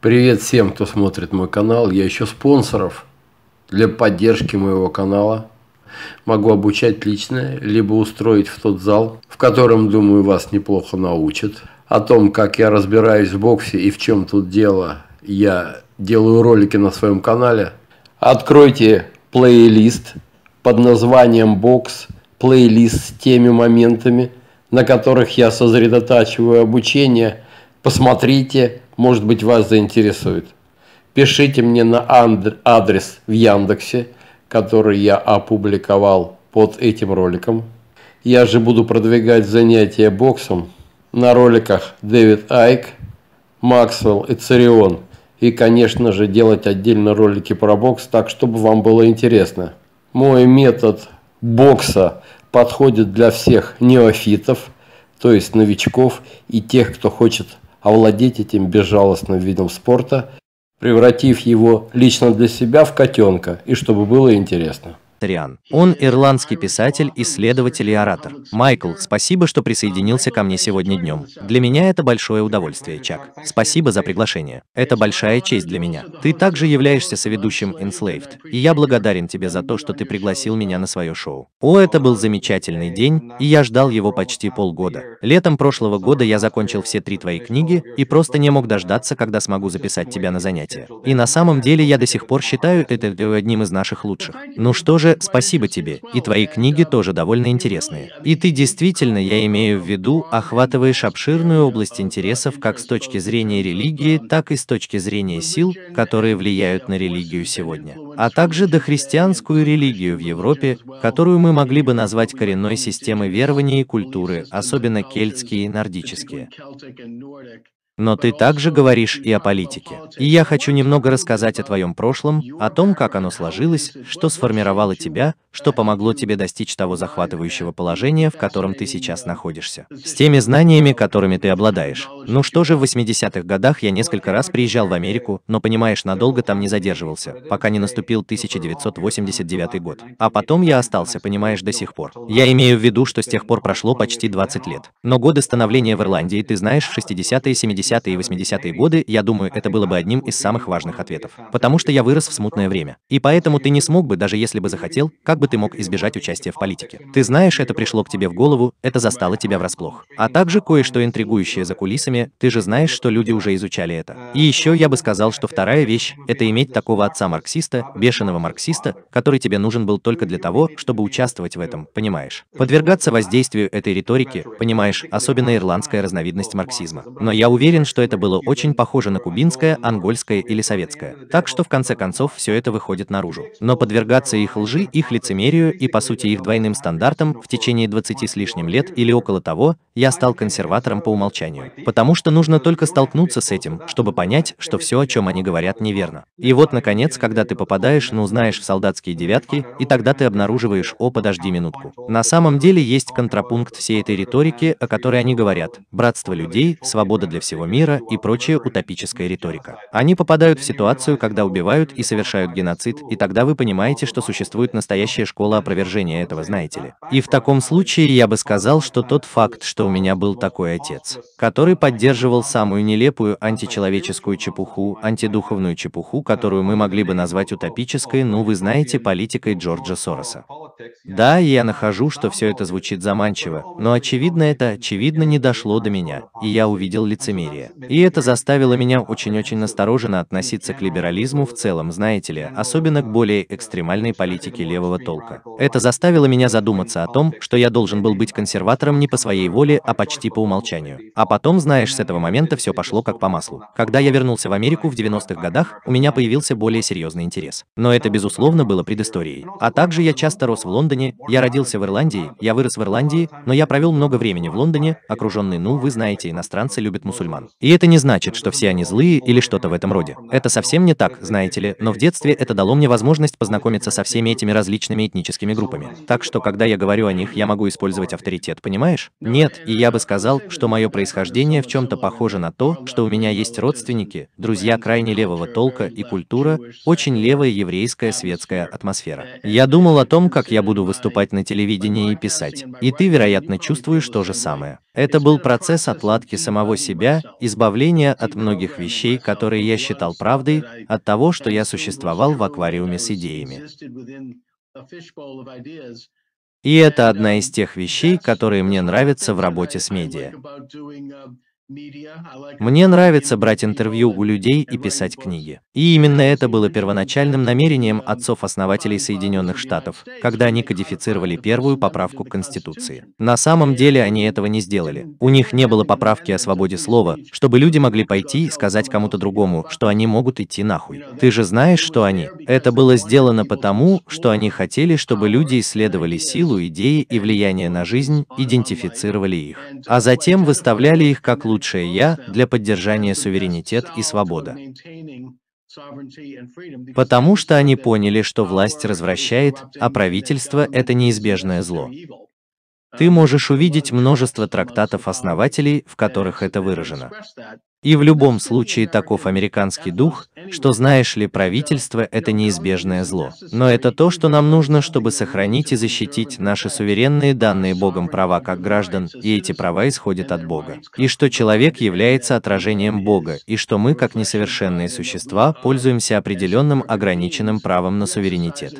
Привет всем, кто смотрит мой канал. Я еще спонсоров для поддержки моего канала. Могу обучать лично, либо устроить в тот зал, в котором, думаю, вас неплохо научат. О том, как я разбираюсь в боксе и в чем тут дело, я делаю ролики на своем канале. Откройте плейлист под названием «Бокс», плейлист с теми моментами, на которых я сосредотачиваю обучение. Посмотрите, может быть, вас заинтересует. Пишите мне на адрес в Яндексе, который я опубликовал под этим роликом. Я же буду продвигать занятия боксом на роликах Дэвид Айк, Максвелл и Царион. И, конечно же, делать отдельно ролики про бокс, так, чтобы вам было интересно. Мой метод бокса подходит для всех неофитов, то есть новичков и тех, кто хочет овладеть этим безжалостным видом спорта, превратив его лично для себя в котенка и чтобы было интересно. Ториан. Он ирландский писатель, исследователь и оратор. Майкл, спасибо, что присоединился ко мне сегодня днем. Для меня это большое удовольствие, Чак. Спасибо за приглашение. Это большая честь для меня. Ты также являешься соведущим Enslaved, и я благодарен тебе за то, что ты пригласил меня на свое шоу. О, это был замечательный день, и я ждал его почти полгода. Летом прошлого года я закончил все три твои книги и просто не мог дождаться, когда смогу записать тебя на занятия. И на самом деле я до сих пор считаю это одним из наших лучших. Ну что же, же, спасибо тебе, и твои книги тоже довольно интересные. И ты действительно, я имею в виду, охватываешь обширную область интересов как с точки зрения религии, так и с точки зрения сил, которые влияют на религию сегодня. А также дохристианскую религию в Европе, которую мы могли бы назвать коренной системой верований и культуры, особенно кельтские и нордические но ты также говоришь и о политике. И я хочу немного рассказать о твоем прошлом, о том, как оно сложилось, что сформировало тебя, что помогло тебе достичь того захватывающего положения, в котором ты сейчас находишься. С теми знаниями, которыми ты обладаешь. Ну что же, в 80-х годах я несколько раз приезжал в Америку, но, понимаешь, надолго там не задерживался, пока не наступил 1989 год. А потом я остался, понимаешь, до сих пор. Я имею в виду, что с тех пор прошло почти 20 лет. Но годы становления в Ирландии, ты знаешь, в 60-е и 70-е 70-е и 80-е годы, я думаю, это было бы одним из самых важных ответов. Потому что я вырос в смутное время. И поэтому ты не смог бы, даже если бы захотел, как бы ты мог избежать участия в политике. Ты знаешь, это пришло к тебе в голову, это застало тебя врасплох. А также кое-что интригующее за кулисами, ты же знаешь, что люди уже изучали это. И еще я бы сказал, что вторая вещь – это иметь такого отца-марксиста, бешеного марксиста, который тебе нужен был только для того, чтобы участвовать в этом, понимаешь? Подвергаться воздействию этой риторики, понимаешь, особенно ирландская разновидность марксизма. Но я уверен, уверен, что это было очень похоже на кубинское, ангольское или советское. Так что в конце концов все это выходит наружу. Но подвергаться их лжи, их лицемерию и по сути их двойным стандартам в течение 20 с лишним лет или около того, я стал консерватором по умолчанию. Потому что нужно только столкнуться с этим, чтобы понять, что все, о чем они говорят, неверно. И вот, наконец, когда ты попадаешь, ну, знаешь, в солдатские девятки, и тогда ты обнаруживаешь, о, подожди минутку. На самом деле есть контрапункт всей этой риторики, о которой они говорят. Братство людей, свобода для всего всего мира и прочая утопическая риторика. Они попадают в ситуацию, когда убивают и совершают геноцид, и тогда вы понимаете, что существует настоящая школа опровержения этого, знаете ли. И в таком случае я бы сказал, что тот факт, что у меня был такой отец, который поддерживал самую нелепую античеловеческую чепуху, антидуховную чепуху, которую мы могли бы назвать утопической, ну вы знаете, политикой Джорджа Сороса. Да, я нахожу, что все это звучит заманчиво, но очевидно это, очевидно, не дошло до меня, и я увидел лицемерие. И это заставило меня очень-очень настороженно относиться к либерализму в целом, знаете ли, особенно к более экстремальной политике левого толка. Это заставило меня задуматься о том, что я должен был быть консерватором не по своей воле, а почти по умолчанию. А потом, знаешь, с этого момента все пошло как по маслу. Когда я вернулся в Америку в 90-х годах, у меня появился более серьезный интерес. Но это, безусловно, было предысторией. А также я часто рос в Лондоне, я родился в Ирландии, я вырос в Ирландии, но я провел много времени в Лондоне, окруженный, ну, вы знаете, иностранцы любят мусульман. И это не значит, что все они злые или что-то в этом роде. Это совсем не так, знаете ли, но в детстве это дало мне возможность познакомиться со всеми этими различными этническими группами. Так что, когда я говорю о них, я могу использовать авторитет, понимаешь? Нет, и я бы сказал, что мое происхождение в чем-то похоже на то, что у меня есть родственники, друзья крайне левого толка и культура, очень левая еврейская светская атмосфера. Я думал о том, как я буду выступать на телевидении и писать. И ты, вероятно, чувствуешь то же самое. Это был процесс отладки самого себя, избавления от многих вещей, которые я считал правдой, от того, что я существовал в аквариуме с идеями. И это одна из тех вещей, которые мне нравятся в работе с медиа. Мне нравится брать интервью у людей и писать книги. И именно это было первоначальным намерением отцов-основателей Соединенных Штатов, когда они кодифицировали первую поправку к Конституции. На самом деле они этого не сделали. У них не было поправки о свободе слова, чтобы люди могли пойти и сказать кому-то другому, что они могут идти нахуй. Ты же знаешь, что они. Это было сделано потому, что они хотели, чтобы люди исследовали силу, идеи и влияние на жизнь, идентифицировали их. А затем выставляли их как лучшие лучшее «я» для поддержания суверенитет и свобода. Потому что они поняли, что власть развращает, а правительство – это неизбежное зло. Ты можешь увидеть множество трактатов-основателей, в которых это выражено. И в любом случае таков американский дух, что знаешь ли, правительство – это неизбежное зло. Но это то, что нам нужно, чтобы сохранить и защитить наши суверенные данные Богом права как граждан, и эти права исходят от Бога. И что человек является отражением Бога, и что мы, как несовершенные существа, пользуемся определенным ограниченным правом на суверенитет.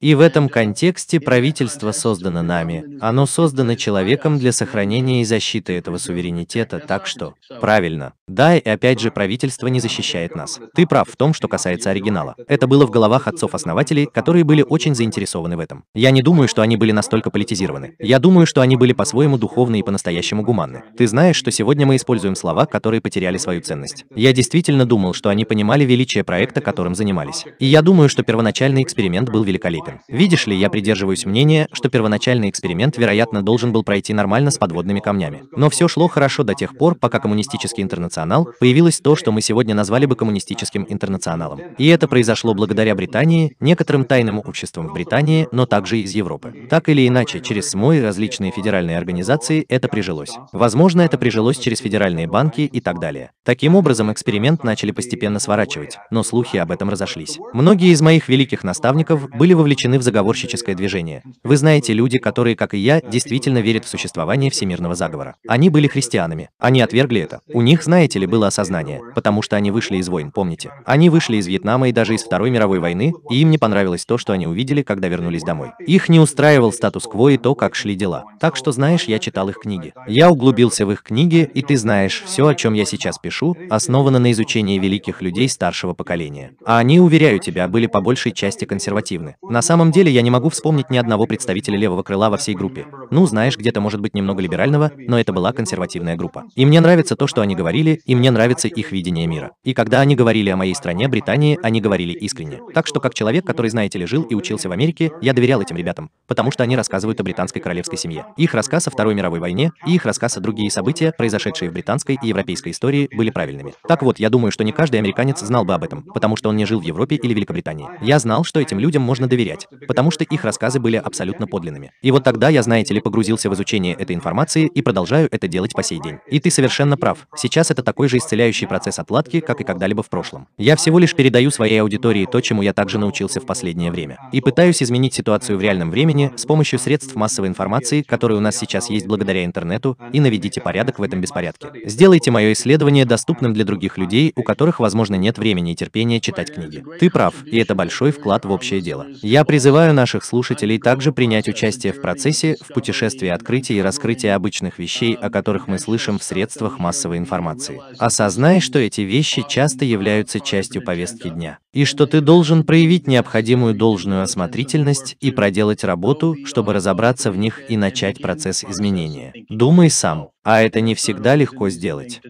И в этом контексте правительство создано нами, оно создано человеком для сохранения и защиты этого суверенитета, так что, правильно. Да, и опять же, правительство не защищает нас. Ты прав в том, что касается оригинала. Это было в головах отцов-основателей, которые были очень заинтересованы в этом. Я не думаю, что они были настолько политизированы. Я думаю, что они были по-своему духовны и по-настоящему гуманны. Ты знаешь, что сегодня мы используем слова, которые потеряли свою ценность. Я действительно думал, что они понимали величие проекта, которым занимались. И я думаю, что первоначальный эксперимент был великолепен защиты. Видишь ли, я придерживаюсь мнения, что первоначальный эксперимент, вероятно, должен был пройти нормально с подводными камнями. Но все шло хорошо до тех пор, пока коммунистический интернационал появилось то, что мы сегодня назвали бы коммунистическим интернационалом. И это произошло благодаря Британии, некоторым тайным обществам в Британии, но также и из Европы. Так или иначе, через СМО и различные федеральные организации это прижилось. Возможно, это прижилось через федеральные банки и так далее. Таким образом, эксперимент начали постепенно сворачивать, но слухи об этом разошлись. Многие из моих великих наставников были вовлечены вовлечены в заговорщическое движение. Вы знаете люди, которые, как и я, действительно верят в существование всемирного заговора. Они были христианами. Они отвергли это. У них, знаете ли, было осознание, потому что они вышли из войн, помните? Они вышли из Вьетнама и даже из Второй мировой войны, и им не понравилось то, что они увидели, когда вернулись домой. Их не устраивал статус-кво и то, как шли дела. Так что, знаешь, я читал их книги. Я углубился в их книги, и ты знаешь, все, о чем я сейчас пишу, основано на изучении великих людей старшего поколения. А они, уверяю тебя, были по большей части консервативны. На самом деле я не могу вспомнить ни одного представителя левого крыла во всей группе. Ну, знаешь, где-то может быть немного либерального, но это была консервативная группа. И мне нравится то, что они говорили, и мне нравится их видение мира. И когда они говорили о моей стране, Британии, они говорили искренне. Так что, как человек, который, знаете ли, жил и учился в Америке, я доверял этим ребятам, потому что они рассказывают о британской королевской семье. Их рассказ о Второй мировой войне и их рассказ о другие события, произошедшие в британской и европейской истории, были правильными. Так вот, я думаю, что не каждый американец знал бы об этом, потому что он не жил в Европе или Великобритании. Я знал, что этим людям можно доверять, доверять, потому что их рассказы были абсолютно подлинными. И вот тогда я, знаете ли, погрузился в изучение этой информации и продолжаю это делать по сей день. И ты совершенно прав. Сейчас это такой же исцеляющий процесс отладки, как и когда-либо в прошлом. Я всего лишь передаю своей аудитории то, чему я также научился в последнее время. И пытаюсь изменить ситуацию в реальном времени с помощью средств массовой информации, которые у нас сейчас есть благодаря интернету, и наведите порядок в этом беспорядке. Сделайте мое исследование доступным для других людей, у которых, возможно, нет времени и терпения читать книги. Ты прав, и это большой вклад в общее дело. Я я призываю наших слушателей также принять участие в процессе, в путешествии открытия и раскрытия обычных вещей, о которых мы слышим в средствах массовой информации. Осознай, что эти вещи часто являются частью повестки дня, и что ты должен проявить необходимую должную осмотрительность и проделать работу, чтобы разобраться в них и начать процесс изменения. Думай сам, а это не всегда легко сделать.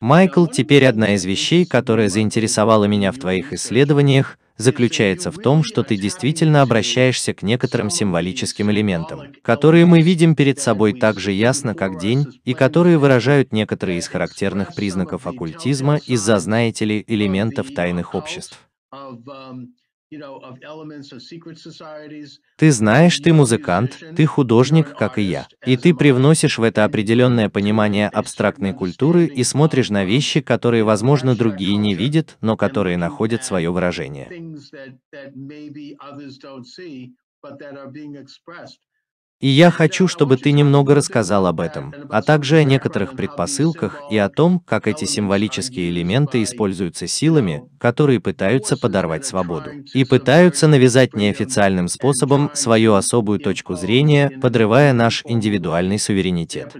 Майкл, теперь одна из вещей, которая заинтересовала меня в твоих исследованиях, заключается в том, что ты действительно обращаешься к некоторым символическим элементам, которые мы видим перед собой так же ясно, как день, и которые выражают некоторые из характерных признаков оккультизма из-за, знаете ли, элементов тайных обществ. Ты знаешь, ты музыкант, ты художник, как и я, и ты привносишь в это определенное понимание абстрактной культуры и смотришь на вещи, которые, возможно, другие не видят, но которые находят свое выражение. И я хочу, чтобы ты немного рассказал об этом, а также о некоторых предпосылках и о том, как эти символические элементы используются силами, которые пытаются подорвать свободу. И пытаются навязать неофициальным способом свою особую точку зрения, подрывая наш индивидуальный суверенитет.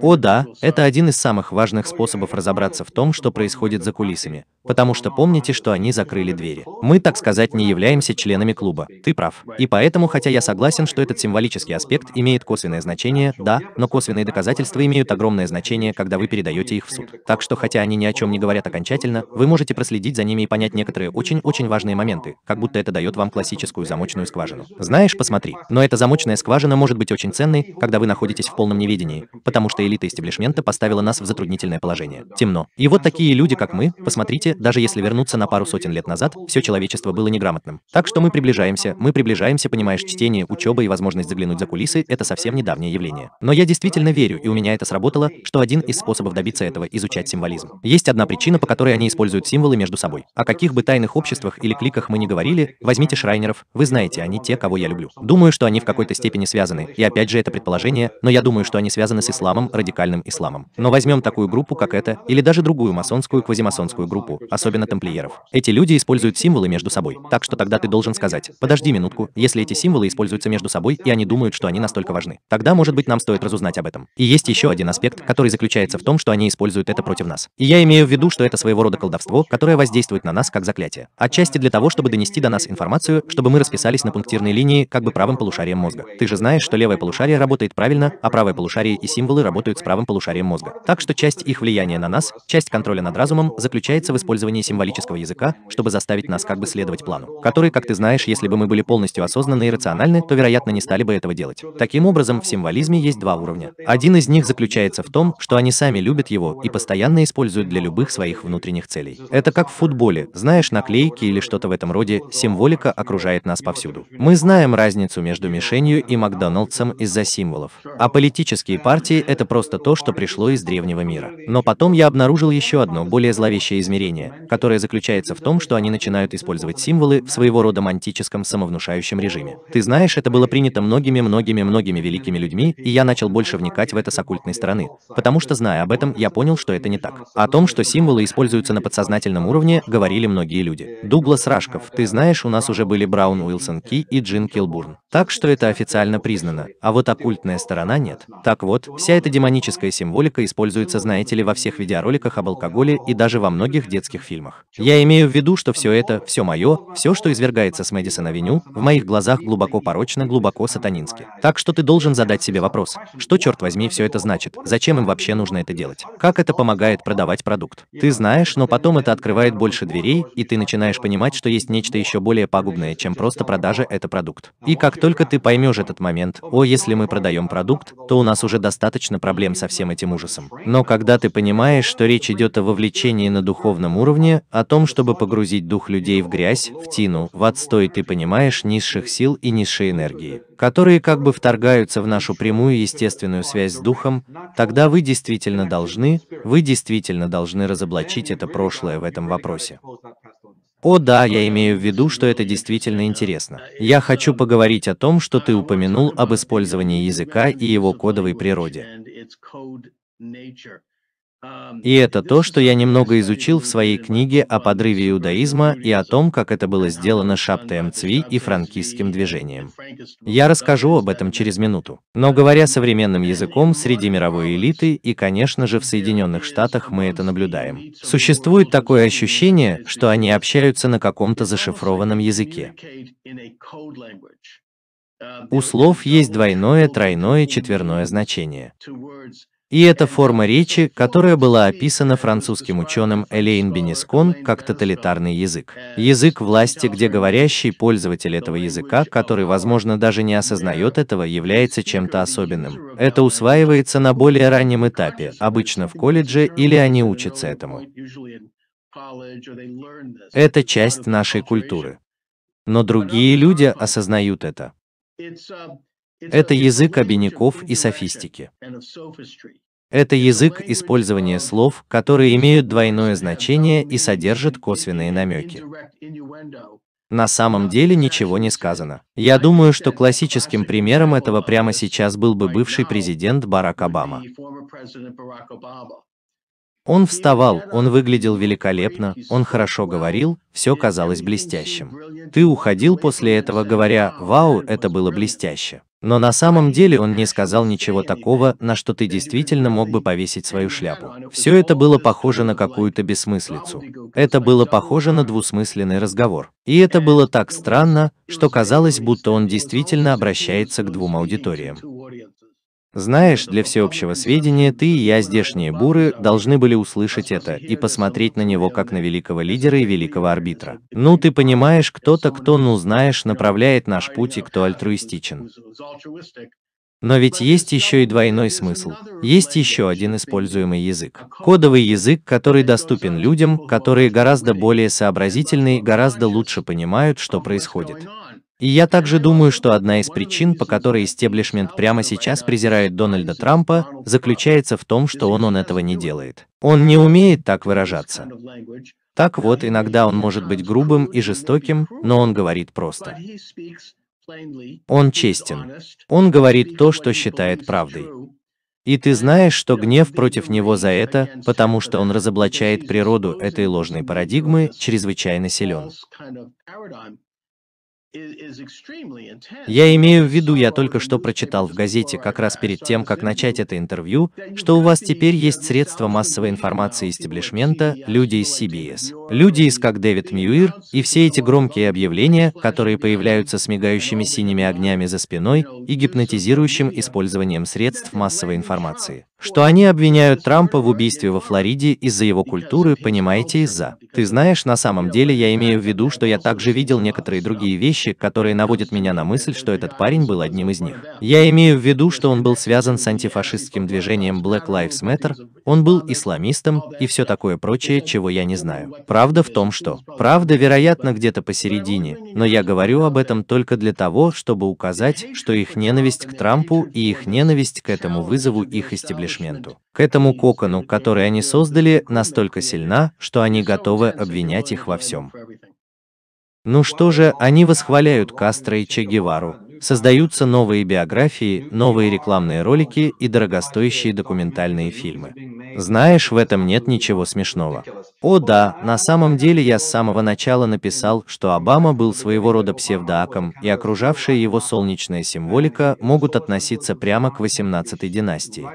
О да, это один из самых важных oh, способов разобраться в том, что происходит за кулисами, потому что помните, что они закрыли двери. Мы, так сказать, не являемся членами клуба, ты прав. И поэтому, хотя я согласен, что этот символический аспект имеет косвенное значение, да, но косвенные доказательства имеют огромное значение, когда вы передаете их в суд. Так что, хотя они ни о чем не говорят окончательно, вы можете проследить за ними и понять некоторые очень-очень важные моменты, как будто это дает вам классическую замочную скважину. Знаешь, посмотри, но эта замочная скважина может быть очень ценной, когда вы находитесь находитесь в полном неведении, потому что элита истеблишмента поставила нас в затруднительное положение. Темно. И вот такие люди, как мы, посмотрите, даже если вернуться на пару сотен лет назад, все человечество было неграмотным. Так что мы приближаемся, мы приближаемся, понимаешь, чтение, учеба и возможность заглянуть за кулисы – это совсем недавнее явление. Но я действительно верю, и у меня это сработало, что один из способов добиться этого – изучать символизм. Есть одна причина, по которой они используют символы между собой. О каких бы тайных обществах или кликах мы не говорили, возьмите Шрайнеров, вы знаете, они те, кого я люблю. Думаю, что они в какой-то степени связаны, и опять же это предположение, но я думаю, что они связаны с исламом, радикальным исламом. Но возьмем такую группу, как эта, или даже другую масонскую, квазимасонскую группу, особенно тамплиеров. Эти люди используют символы между собой, так что тогда ты должен сказать, подожди минутку, если эти символы используются между собой, и они думают, что они настолько важны, тогда, может быть, нам стоит разузнать об этом. И есть еще один аспект, который заключается в том, что они используют это против нас. И я имею в виду, что это своего рода колдовство, которое воздействует на нас как заклятие. Отчасти для того, чтобы донести до нас информацию, чтобы мы расписались на пунктирной линии как бы правым полушарием мозга. Ты же знаешь, что левое полушарие работает правильно, мозга, а правое полушарие и символы работают с правым полушарием мозга. Так что часть их влияния на нас, часть контроля над разумом, заключается в использовании символического языка, чтобы заставить нас как бы следовать плану, который, как ты знаешь, если бы мы были полностью осознанны и рациональны, то, вероятно, не стали бы этого делать. Таким образом, в символизме есть два уровня. Один из них заключается в том, что они сами любят его и постоянно используют для любых своих внутренних целей. Это как в футболе, знаешь, наклейки или что-то в этом роде, символика окружает нас повсюду. Мы знаем разницу между мишенью и Макдональдсом из-за символов. А политические партии – это просто то, что пришло из древнего мира. Но потом я обнаружил еще одно, более зловещее измерение, которое заключается в том, что они начинают использовать символы в своего рода мантическом самовнушающем режиме. Ты знаешь, это было принято многими-многими-многими великими людьми, и я начал больше вникать в это с оккультной стороны. Потому что, зная об этом, я понял, что это не так. О том, что символы используются на подсознательном уровне, говорили многие люди. Дуглас Рашков, ты знаешь, у нас уже были Браун Уилсон Ки и Джин Килбурн. Так что это официально признано. А вот оккультная сторона она нет. Так вот, вся эта демоническая символика используется, знаете ли, во всех видеороликах об алкоголе и даже во многих детских фильмах. Я имею в виду, что все это, все мое, все, что извергается с Мэдисон-авеню, в моих глазах глубоко порочно, глубоко сатанински. Так что ты должен задать себе вопрос, что, черт возьми, все это значит? Зачем им вообще нужно это делать? Как это помогает продавать продукт? Ты знаешь, но потом это открывает больше дверей, и ты начинаешь понимать, что есть нечто еще более пагубное, чем просто продажа это продукт. И как только ты поймешь этот момент, о, если мы продаем продукт, продукт, то у нас уже достаточно проблем со всем этим ужасом. Но когда ты понимаешь, что речь идет о вовлечении на духовном уровне, о том, чтобы погрузить дух людей в грязь, в тину, в отстой, ты понимаешь низших сил и низшей энергии, которые как бы вторгаются в нашу прямую естественную связь с духом, тогда вы действительно должны, вы действительно должны разоблачить это прошлое в этом вопросе. О да, я имею в виду, что это действительно интересно. Я хочу поговорить о том, что ты упомянул об использовании языка и его кодовой природе. И это то, что я немного изучил в своей книге о подрыве иудаизма и о том, как это было сделано Шаптеем Цви и франкистским движением. Я расскажу об этом через минуту. Но говоря современным языком среди мировой элиты и, конечно же, в Соединенных Штатах мы это наблюдаем. Существует такое ощущение, что они общаются на каком-то зашифрованном языке. У слов есть двойное, тройное, четверное значение. И это форма речи, которая была описана французским ученым Элейн Бенискон как тоталитарный язык. Язык власти, где говорящий пользователь этого языка, который, возможно, даже не осознает этого, является чем-то особенным. Это усваивается на более раннем этапе, обычно в колледже или они учатся этому. Это часть нашей культуры. Но другие люди осознают это. Это язык обиняков и софистики. Это язык использования слов, которые имеют двойное значение и содержат косвенные намеки. На самом деле ничего не сказано. Я думаю, что классическим примером этого прямо сейчас был бы бывший президент Барак Обама. Он вставал, он выглядел великолепно, он хорошо говорил, все казалось блестящим. Ты уходил после этого, говоря, вау, это было блестяще. Но на самом деле он не сказал ничего такого, на что ты действительно мог бы повесить свою шляпу. Все это было похоже на какую-то бессмыслицу. Это было похоже на двусмысленный разговор. И это было так странно, что казалось, будто он действительно обращается к двум аудиториям. Знаешь, для всеобщего сведения, ты и я, здешние буры, должны были услышать это и посмотреть на него как на великого лидера и великого арбитра. Ну, ты понимаешь, кто-то, кто, ну знаешь, направляет наш путь и кто альтруистичен. Но ведь есть еще и двойной смысл. Есть еще один используемый язык. Кодовый язык, который доступен людям, которые гораздо более сообразительны и гораздо лучше понимают, что происходит. И я также думаю, что одна из причин, по которой истеблишмент прямо сейчас презирает Дональда Трампа, заключается в том, что он, он этого не делает. Он не умеет так выражаться. Так вот, иногда он может быть грубым и жестоким, но он говорит просто. Он честен. Он говорит то, что считает правдой. И ты знаешь, что гнев против него за это, потому что он разоблачает природу этой ложной парадигмы, чрезвычайно силен. Я имею в виду, я только что прочитал в газете, как раз перед тем, как начать это интервью, что у вас теперь есть средства массовой информации истеблишмента, люди из CBS, люди из как Дэвид Мьюир, и все эти громкие объявления, которые появляются с мигающими синими огнями за спиной и гипнотизирующим использованием средств массовой информации что они обвиняют Трампа в убийстве во Флориде из-за его культуры, понимаете, из-за. Ты знаешь, на самом деле я имею в виду, что я также видел некоторые другие вещи, которые наводят меня на мысль, что этот парень был одним из них. Я имею в виду, что он был связан с антифашистским движением Black Lives Matter, он был исламистом и все такое прочее, чего я не знаю. Правда в том, что... Правда, вероятно, где-то посередине, но я говорю об этом только для того, чтобы указать, что их ненависть к Трампу и их ненависть к этому вызову их истеблежения пунишменту. К этому кокону, который они создали, настолько сильна, что они готовы обвинять их во всем. Ну что же, они восхваляют Кастро и Че Гевару, Создаются новые биографии, новые рекламные ролики и дорогостоящие документальные фильмы. Знаешь, в этом нет ничего смешного. О да, на самом деле я с самого начала написал, что Обама был своего рода псевдоаком, и окружавшая его солнечная символика могут относиться прямо к 18-й династии.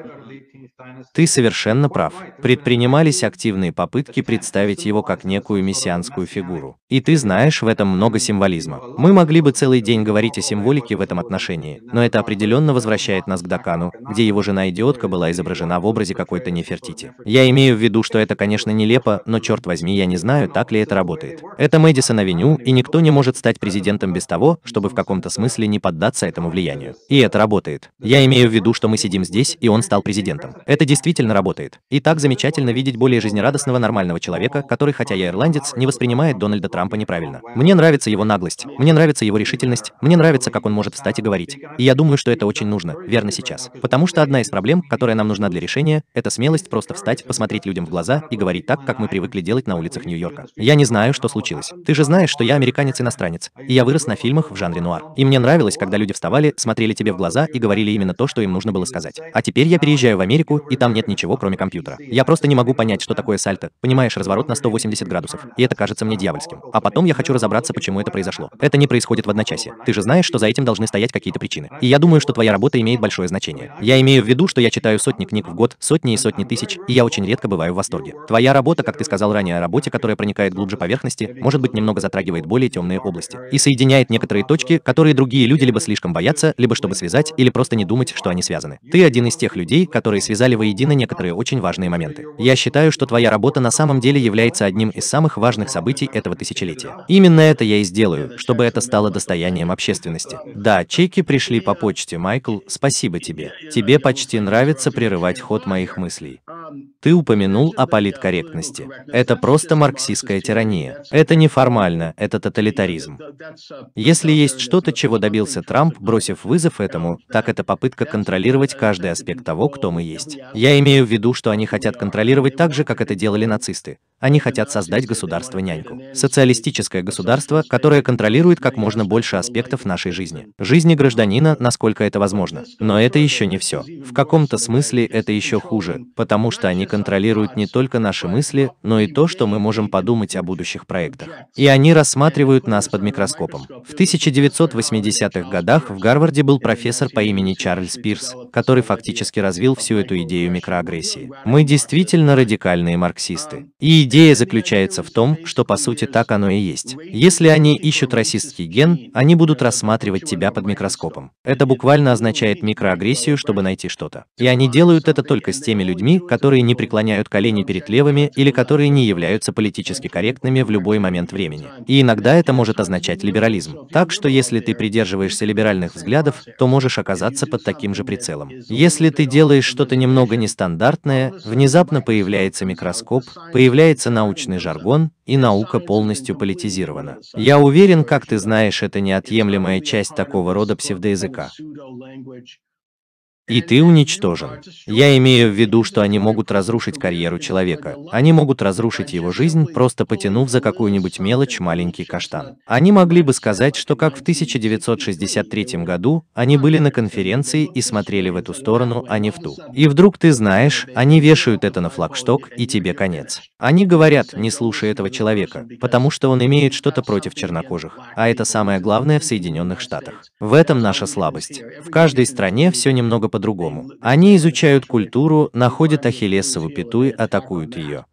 Ты совершенно прав. Предпринимались активные попытки представить его как некую мессианскую фигуру. И ты знаешь, в этом много символизма. Мы могли бы целый день говорить о символике в этом отношении, но это определенно возвращает нас к Дакану, где его жена-идиотка была изображена в образе какой-то Нефертити. Я имею в виду, что это, конечно, нелепо, но черт возьми, я не знаю, так ли это работает. Это Мэдисон-авеню, и никто не может стать президентом без того, чтобы в каком-то смысле не поддаться этому влиянию. И это работает. Я имею в виду, что мы сидим здесь, и он стал президентом. Это действительно работает. И так замечательно видеть более жизнерадостного нормального человека, который, хотя я ирландец, не воспринимает Дональда Трампа неправильно. Мне нравится его наглость, мне нравится его решительность, мне нравится, как он может встать и говорить. И я думаю, что это очень нужно, верно сейчас. Потому что одна из проблем, которая нам нужна для решения, это смелость просто встать, посмотреть людям в глаза и говорить так, как мы привыкли делать на улицах Нью-Йорка. Я не знаю, что случилось. Ты же знаешь, что я американец-иностранец, и я вырос на фильмах в жанре нуар. И мне нравилось, когда люди вставали, смотрели тебе в глаза и говорили именно то, что им нужно было сказать. А теперь я переезжаю в Америку, кнопку, и там нет ничего, кроме компьютера. Я просто не могу понять, что такое сальто. Понимаешь, разворот на 180 градусов. И это кажется мне дьявольским. А потом я хочу разобраться, почему это произошло. Это не происходит в одночасье. Ты же знаешь, что за этим должны стоять какие-то причины. И я думаю, что твоя работа имеет большое значение. Я имею в виду, что я читаю сотни книг в год, сотни и сотни тысяч, и я очень редко бываю в восторге. Твоя работа, как ты сказал ранее, о работе, которая проникает глубже поверхности, может быть, немного затрагивает более темные области и соединяет некоторые точки, которые другие люди либо слишком боятся, либо чтобы связать, или просто не думать, что они связаны. Ты один из тех людей, которые связали связали воедино некоторые очень важные моменты. Я считаю, что твоя работа на самом деле является одним из самых важных событий этого тысячелетия. Именно это я и сделаю, чтобы это стало достоянием общественности. Да, чеки пришли по почте, Майкл, спасибо тебе. Тебе почти нравится прерывать ход моих мыслей. Ты упомянул о политкорректности. Это просто марксистская тирания. Это неформально, это тоталитаризм. Если есть что-то, чего добился Трамп, бросив вызов этому, так это попытка контролировать каждый аспект того, кто мы есть. Я имею в виду, что они хотят контролировать так же, как это делали нацисты. Они хотят создать государство-няньку. Социалистическое государство, которое контролирует как можно больше аспектов нашей жизни. Жизни гражданина, насколько это возможно. Но это еще не все. В каком-то смысле это еще хуже, потому что они контролируют не только наши мысли, но и то, что мы можем подумать о будущих проектах. И они рассматривают нас под микроскопом. В 1980-х годах в Гарварде был профессор по имени Чарльз Пирс, который фактически развил всю эту идею микроагрессии. Мы действительно радикальные марксисты. И Идея заключается в том, что по сути так оно и есть. Если они ищут расистский ген, они будут рассматривать тебя под микроскопом. Это буквально означает микроагрессию, чтобы найти что-то. И они делают это только с теми людьми, которые не преклоняют колени перед левыми или которые не являются политически корректными в любой момент времени. И иногда это может означать либерализм. Так что если ты придерживаешься либеральных взглядов, то можешь оказаться под таким же прицелом. Если ты делаешь что-то немного нестандартное, внезапно появляется микроскоп, появляется используется научный жаргон, и наука полностью политизирована. Я уверен, как ты знаешь, это неотъемлемая часть такого рода псевдоязыка. И ты уничтожен. Я имею в виду, что они могут разрушить карьеру человека. Они могут разрушить его жизнь, просто потянув за какую-нибудь мелочь маленький каштан. Они могли бы сказать, что как в 1963 году, они были на конференции и смотрели в эту сторону, а не в ту. И вдруг ты знаешь, они вешают это на флагшток, и тебе конец. Они говорят, не слушай этого человека, потому что он имеет что-то против чернокожих. А это самое главное в Соединенных Штатах. В этом наша слабость. В каждой стране все немного по-другому. Они изучают культуру, находят Ахиллесову пяту и атакуют ее.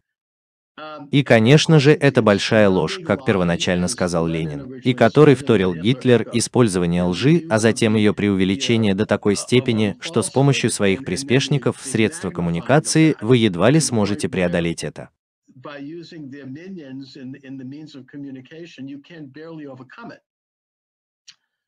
И, конечно же, это большая ложь, как первоначально сказал Ленин, и который вторил Гитлер использование лжи, а затем ее преувеличение до такой степени, что с помощью своих приспешников в средства коммуникации вы едва ли сможете преодолеть это. by using their minions in, in the means of communication, you can barely overcome it.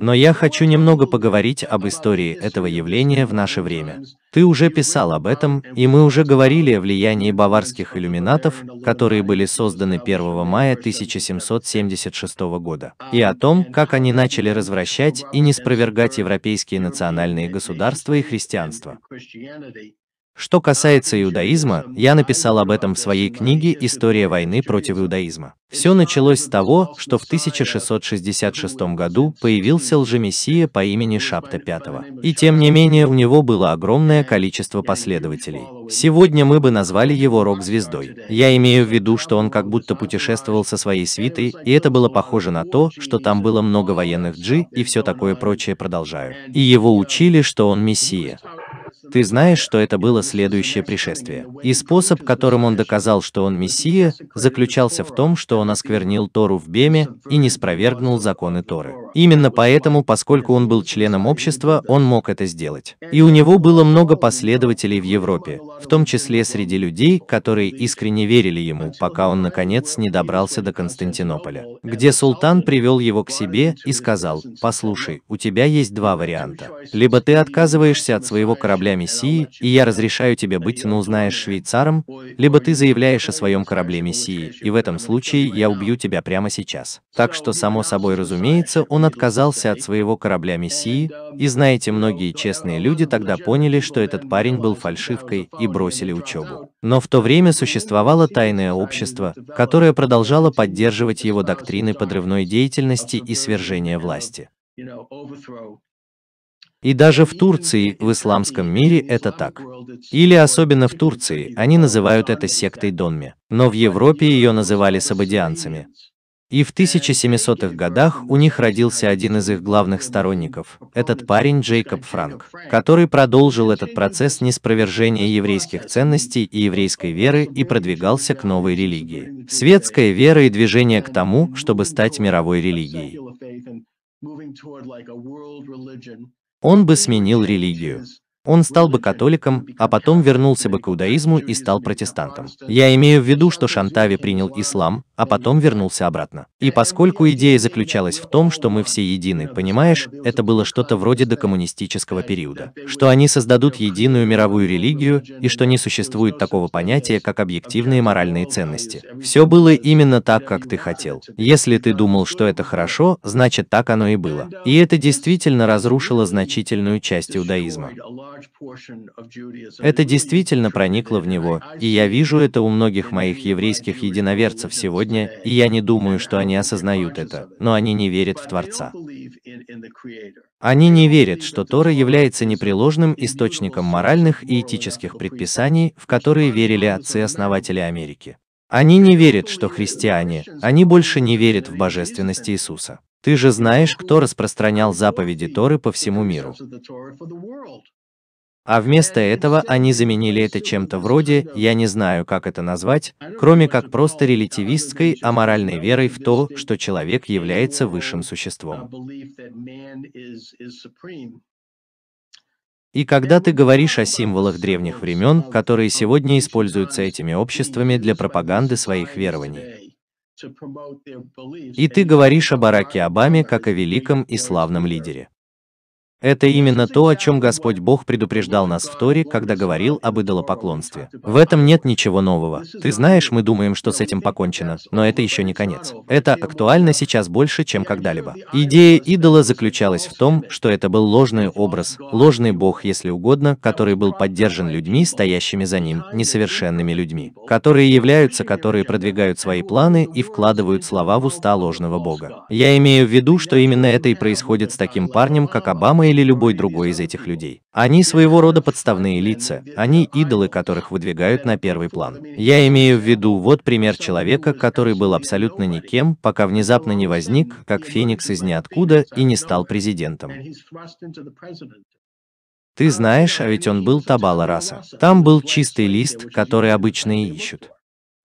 Но я хочу немного поговорить об истории этого явления в наше время. Ты уже писал об этом, и мы уже говорили о влиянии баварских иллюминатов, которые были созданы 1 мая 1776 года, и о том, как они начали развращать и не европейские национальные государства и христианство. Что касается иудаизма, я написал об этом в своей книге «История войны против иудаизма». Все началось с того, что в 1666 году появился лжемессия по имени Шапта V. И тем не менее у него было огромное количество последователей. Сегодня мы бы назвали его рок-звездой. Я имею в виду, что он как будто путешествовал со своей свитой, и это было похоже на то, что там было много военных джи и все такое прочее продолжаю. И его учили, что он мессия. Ты знаешь, что это было следующее пришествие. И способ, которым он доказал, что он Мессия, заключался в том, что он осквернил Тору в Беме и не спровергнул законы Торы. Именно поэтому, поскольку он был членом общества, он мог это сделать. И у него было много последователей в Европе, в том числе среди людей, которые искренне верили ему, пока он наконец не добрался до Константинополя, где султан привел его к себе и сказал, послушай, у тебя есть два варианта. Либо ты отказываешься от своего корабля Мессии, и я разрешаю тебе быть, но узнаешь швейцаром, либо ты заявляешь о своем корабле Мессии, и в этом случае я убью тебя прямо сейчас. Так что, само собой разумеется, он отказался от своего корабля Мессии, и знаете, многие честные люди тогда поняли, что этот парень был фальшивкой и бросили учебу. Но в то время существовало тайное общество, которое продолжало поддерживать его доктрины подрывной деятельности и свержения власти. И даже в Турции, в исламском мире это так. Или особенно в Турции, они называют это сектой Донме. Но в Европе ее называли сабадианцами. И в 1700-х годах у них родился один из их главных сторонников, этот парень Джейкоб Франк, который продолжил этот процесс неспровержения еврейских ценностей и еврейской веры и продвигался к новой религии. Светская вера и движение к тому, чтобы стать мировой религией. Он бы сменил религию он стал бы католиком, а потом вернулся бы к иудаизму и стал протестантом. Я имею в виду, что Шантави принял ислам, а потом вернулся обратно. И поскольку идея заключалась в том, что мы все едины, понимаешь, это было что-то вроде докоммунистического периода. Что они создадут единую мировую религию, и что не существует такого понятия, как объективные моральные ценности. Все было именно так, как ты хотел. Если ты думал, что это хорошо, значит так оно и было. И это действительно разрушило значительную часть иудаизма. Это действительно проникло в него, и я вижу это у многих моих еврейских единоверцев сегодня, и я не думаю, что они осознают это, но они не верят в Творца. Они не верят, что Тора является непреложным источником моральных и этических предписаний, в которые верили отцы-основатели Америки. Они не верят, что христиане, они больше не верят в божественность Иисуса. Ты же знаешь, кто распространял заповеди Торы по всему миру. А вместо этого они заменили это чем-то вроде, я не знаю, как это назвать, кроме как просто релятивистской, аморальной верой в то, что человек является высшим существом. И когда ты говоришь о символах древних времен, которые сегодня используются этими обществами для пропаганды своих верований, и ты говоришь о Бараке Обаме как о великом и славном лидере. Это именно то, о чем Господь Бог предупреждал нас в Торе, когда говорил об идолопоклонстве. В этом нет ничего нового. Ты знаешь, мы думаем, что с этим покончено, но это еще не конец. Это актуально сейчас больше, чем когда-либо. Идея идола заключалась в том, что это был ложный образ, ложный бог, если угодно, который был поддержан людьми, стоящими за ним, несовершенными людьми, которые являются, которые продвигают свои планы и вкладывают слова в уста ложного бога. Я имею в виду, что именно это и происходит с таким парнем, как Обама и или любой другой из этих людей. Они своего рода подставные лица, они идолы, которых выдвигают на первый план. Я имею в виду вот пример человека, который был абсолютно никем, пока внезапно не возник, как феникс из ниоткуда, и не стал президентом. Ты знаешь, а ведь он был Табала Раса. Там был чистый лист, который обычно и ищут.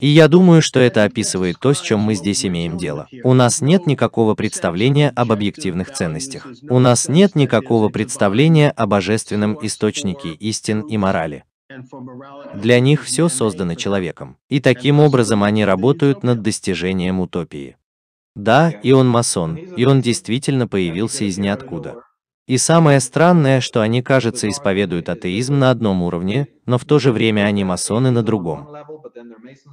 И я думаю, что это описывает то, с чем мы здесь имеем дело. У нас нет никакого представления об объективных ценностях. У нас нет никакого представления о божественном источнике истин и морали. Для них все создано человеком. И таким образом они работают над достижением утопии. Да, и он масон, и он действительно появился из ниоткуда. И самое странное, что они, кажется, исповедуют атеизм на одном уровне, но в то же время они масоны на другом.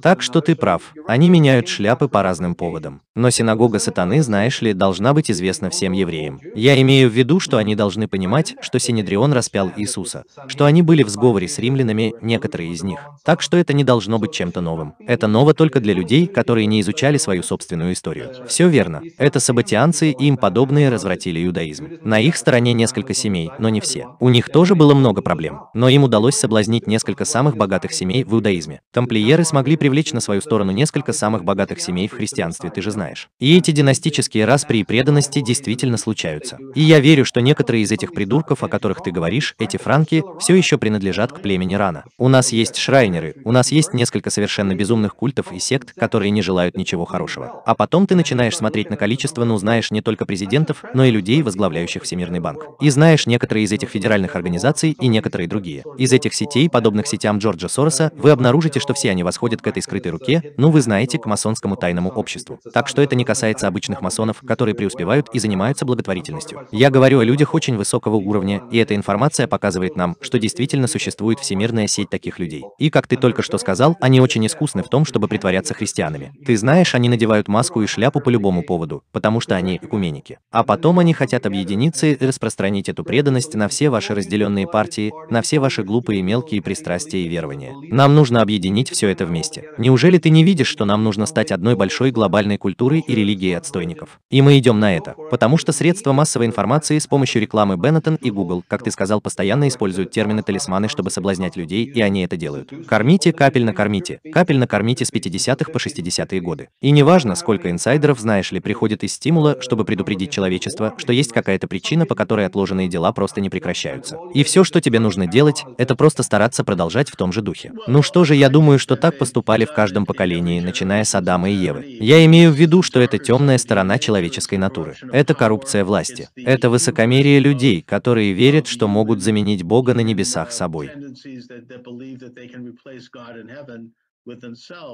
Так что ты прав, они меняют шляпы по разным поводам. Но синагога сатаны, знаешь ли, должна быть известна всем евреям. Я имею в виду, что они должны понимать, что Синедрион распял Иисуса, что они были в сговоре с римлянами, некоторые из них. Так что это не должно быть чем-то новым. Это ново только для людей, которые не изучали свою собственную историю. Все верно. Это сабатианцы и им подобные развратили иудаизм. На их стороне несколько семей, но не все. У них тоже было много проблем. Но им удалось соблазнить несколько самых богатых семей в иудаизме. Тамплиеры смогли привлечь на свою сторону несколько самых богатых семей в христианстве, ты же знаешь. И эти династические распри и преданности действительно случаются. И я верю, что некоторые из этих придурков, о которых ты говоришь, эти франки, все еще принадлежат к племени Рана. У нас есть шрайнеры, у нас есть несколько совершенно безумных культов и сект, которые не желают ничего хорошего. А потом ты начинаешь смотреть на количество, но ну, узнаешь не только президентов, но и людей, возглавляющих Всемирный банк. И знаешь некоторые из этих федеральных организаций и некоторые другие. Из этих сетей подобных сетям Джорджа Сороса, вы обнаружите, что все они восходят к этой скрытой руке, ну вы знаете, к масонскому тайному обществу. Так что это не касается обычных масонов, которые преуспевают и занимаются благотворительностью. Я говорю о людях очень высокого уровня, и эта информация показывает нам, что действительно существует всемирная сеть таких людей. И, как ты только что сказал, они очень искусны в том, чтобы притворяться христианами. Ты знаешь, они надевают маску и шляпу по любому поводу, потому что они куменики. А потом они хотят объединиться и распространить эту преданность на все ваши разделенные партии, на все ваши глупые мелкие пристрастия и верования. Нам нужно объединить все это вместе. Неужели ты не видишь, что нам нужно стать одной большой глобальной культурой и религией отстойников? И мы идем на это, потому что средства массовой информации с помощью рекламы Беннетон и Google, как ты сказал, постоянно используют термины талисманы, чтобы соблазнять людей, и они это делают. Кормите, капельно кормите. Капельно кормите с 50-х по 60-е годы. И неважно, сколько инсайдеров, знаешь ли, приходит из стимула, чтобы предупредить человечество, что есть какая-то причина, по которой отложенные дела просто не прекращаются. И все, что тебе нужно делать, это просто стараться придется продолжать в том же духе. Ну что же, я думаю, что так поступали в каждом поколении, начиная с Адама и Евы. Я имею в виду, что это темная сторона человеческой натуры. Это коррупция власти. Это высокомерие людей, которые верят, что могут заменить Бога на небесах собой.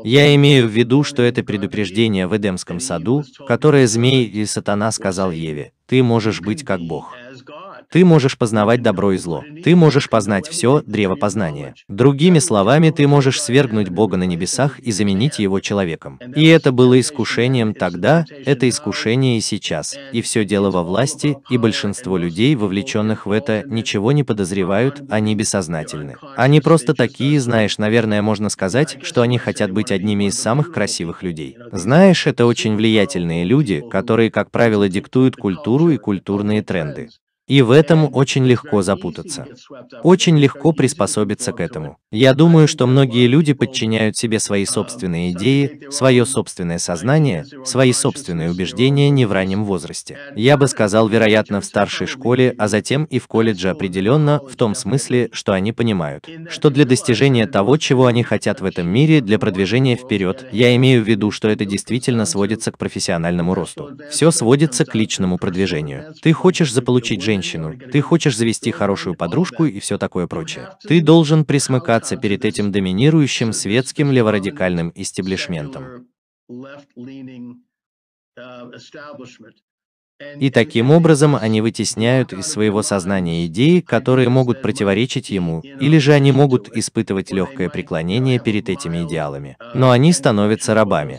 Я имею в виду, что это предупреждение в Эдемском саду, которое змей и сатана сказал Еве, «Ты можешь быть как Бог». Ты можешь познавать добро и зло. Ты можешь познать все, древо познания. Другими словами, ты можешь свергнуть Бога на небесах и заменить его человеком. И это было искушением тогда, это искушение и сейчас. И все дело во власти, и большинство людей, вовлеченных в это, ничего не подозревают, они бессознательны. Они просто такие, знаешь, наверное, можно сказать, что они хотят быть одними из самых красивых людей. Знаешь, это очень влиятельные люди, которые, как правило, диктуют культуру и культурные тренды. И в этом очень легко запутаться. Очень легко приспособиться к этому. Я думаю, что многие люди подчиняют себе свои собственные идеи, свое собственное сознание, свои собственные убеждения не в раннем возрасте. Я бы сказал, вероятно, в старшей школе, а затем и в колледже определенно, в том смысле, что они понимают, что для достижения того, чего они хотят в этом мире, для продвижения вперед, я имею в виду, что это действительно сводится к профессиональному росту. Все сводится к личному продвижению. Ты хочешь заполучить женщину, женщину, ты хочешь завести хорошую подружку и все такое прочее. Ты должен присмыкаться перед этим доминирующим светским леворадикальным истеблишментом. И таким образом они вытесняют из своего сознания идеи, которые могут противоречить ему, или же они могут испытывать легкое преклонение перед этими идеалами. Но они становятся рабами.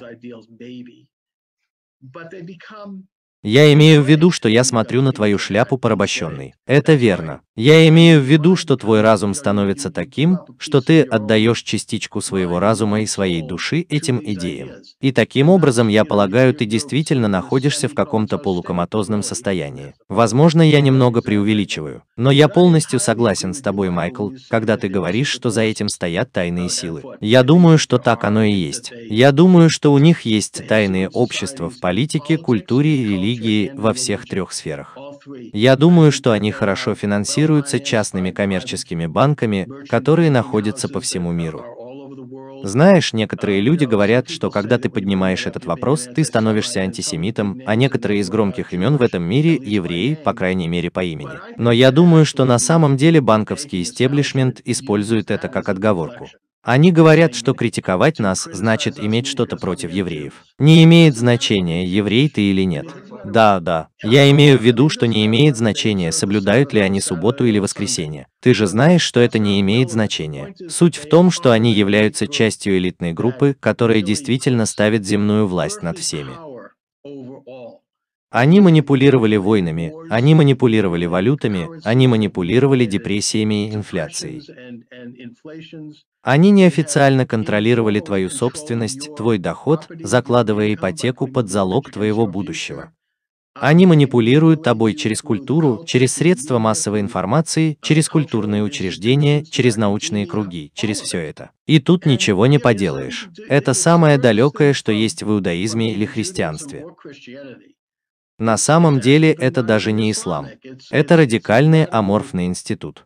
Я имею в виду, что я смотрю на твою шляпу порабощенный. Это верно. Я имею в виду, что твой разум становится таким, что ты отдаешь частичку своего разума и своей души этим идеям. И таким образом, я полагаю, ты действительно находишься в каком-то полукоматозном состоянии. Возможно, я немного преувеличиваю, но я полностью согласен с тобой, Майкл, когда ты говоришь, что за этим стоят тайные силы. Я думаю, что так оно и есть. Я думаю, что у них есть тайные общества в политике, культуре и религии во всех трех сферах. Я думаю, что они хорошо финансируют финансируются частными коммерческими банками, которые находятся по всему миру. Знаешь, некоторые люди говорят, что когда ты поднимаешь этот вопрос, ты становишься антисемитом, а некоторые из громких имен в этом мире – евреи, по крайней мере по имени. Но я думаю, что на самом деле банковский истеблишмент использует это как отговорку. Они говорят, что критиковать нас значит иметь что-то против евреев. Не имеет значения, еврей ты или нет. Да, да. Я имею в виду, что не имеет значения, соблюдают ли они субботу или воскресенье. Ты же знаешь, что это не имеет значения. Суть в том, что они являются частью элитной группы, которая действительно ставит земную власть над всеми. Они манипулировали войнами, они манипулировали валютами, они манипулировали депрессиями и инфляцией. Они неофициально контролировали твою собственность, твой доход, закладывая ипотеку под залог твоего будущего. Они манипулируют тобой через культуру, через средства массовой информации, через культурные учреждения, через научные круги, через все это. И тут ничего не поделаешь. Это самое далекое, что есть в иудаизме или христианстве. На самом деле это даже не ислам. Это радикальный аморфный институт.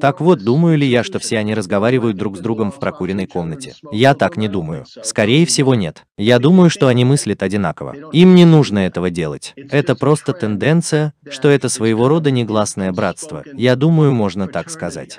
Так вот, думаю ли я, что все они разговаривают друг с другом в прокуренной комнате? Я так не думаю. Скорее всего, нет. Я думаю, что они мыслят одинаково. Им не нужно этого делать. Это просто тенденция, что это своего рода негласное братство. Я думаю, можно так сказать.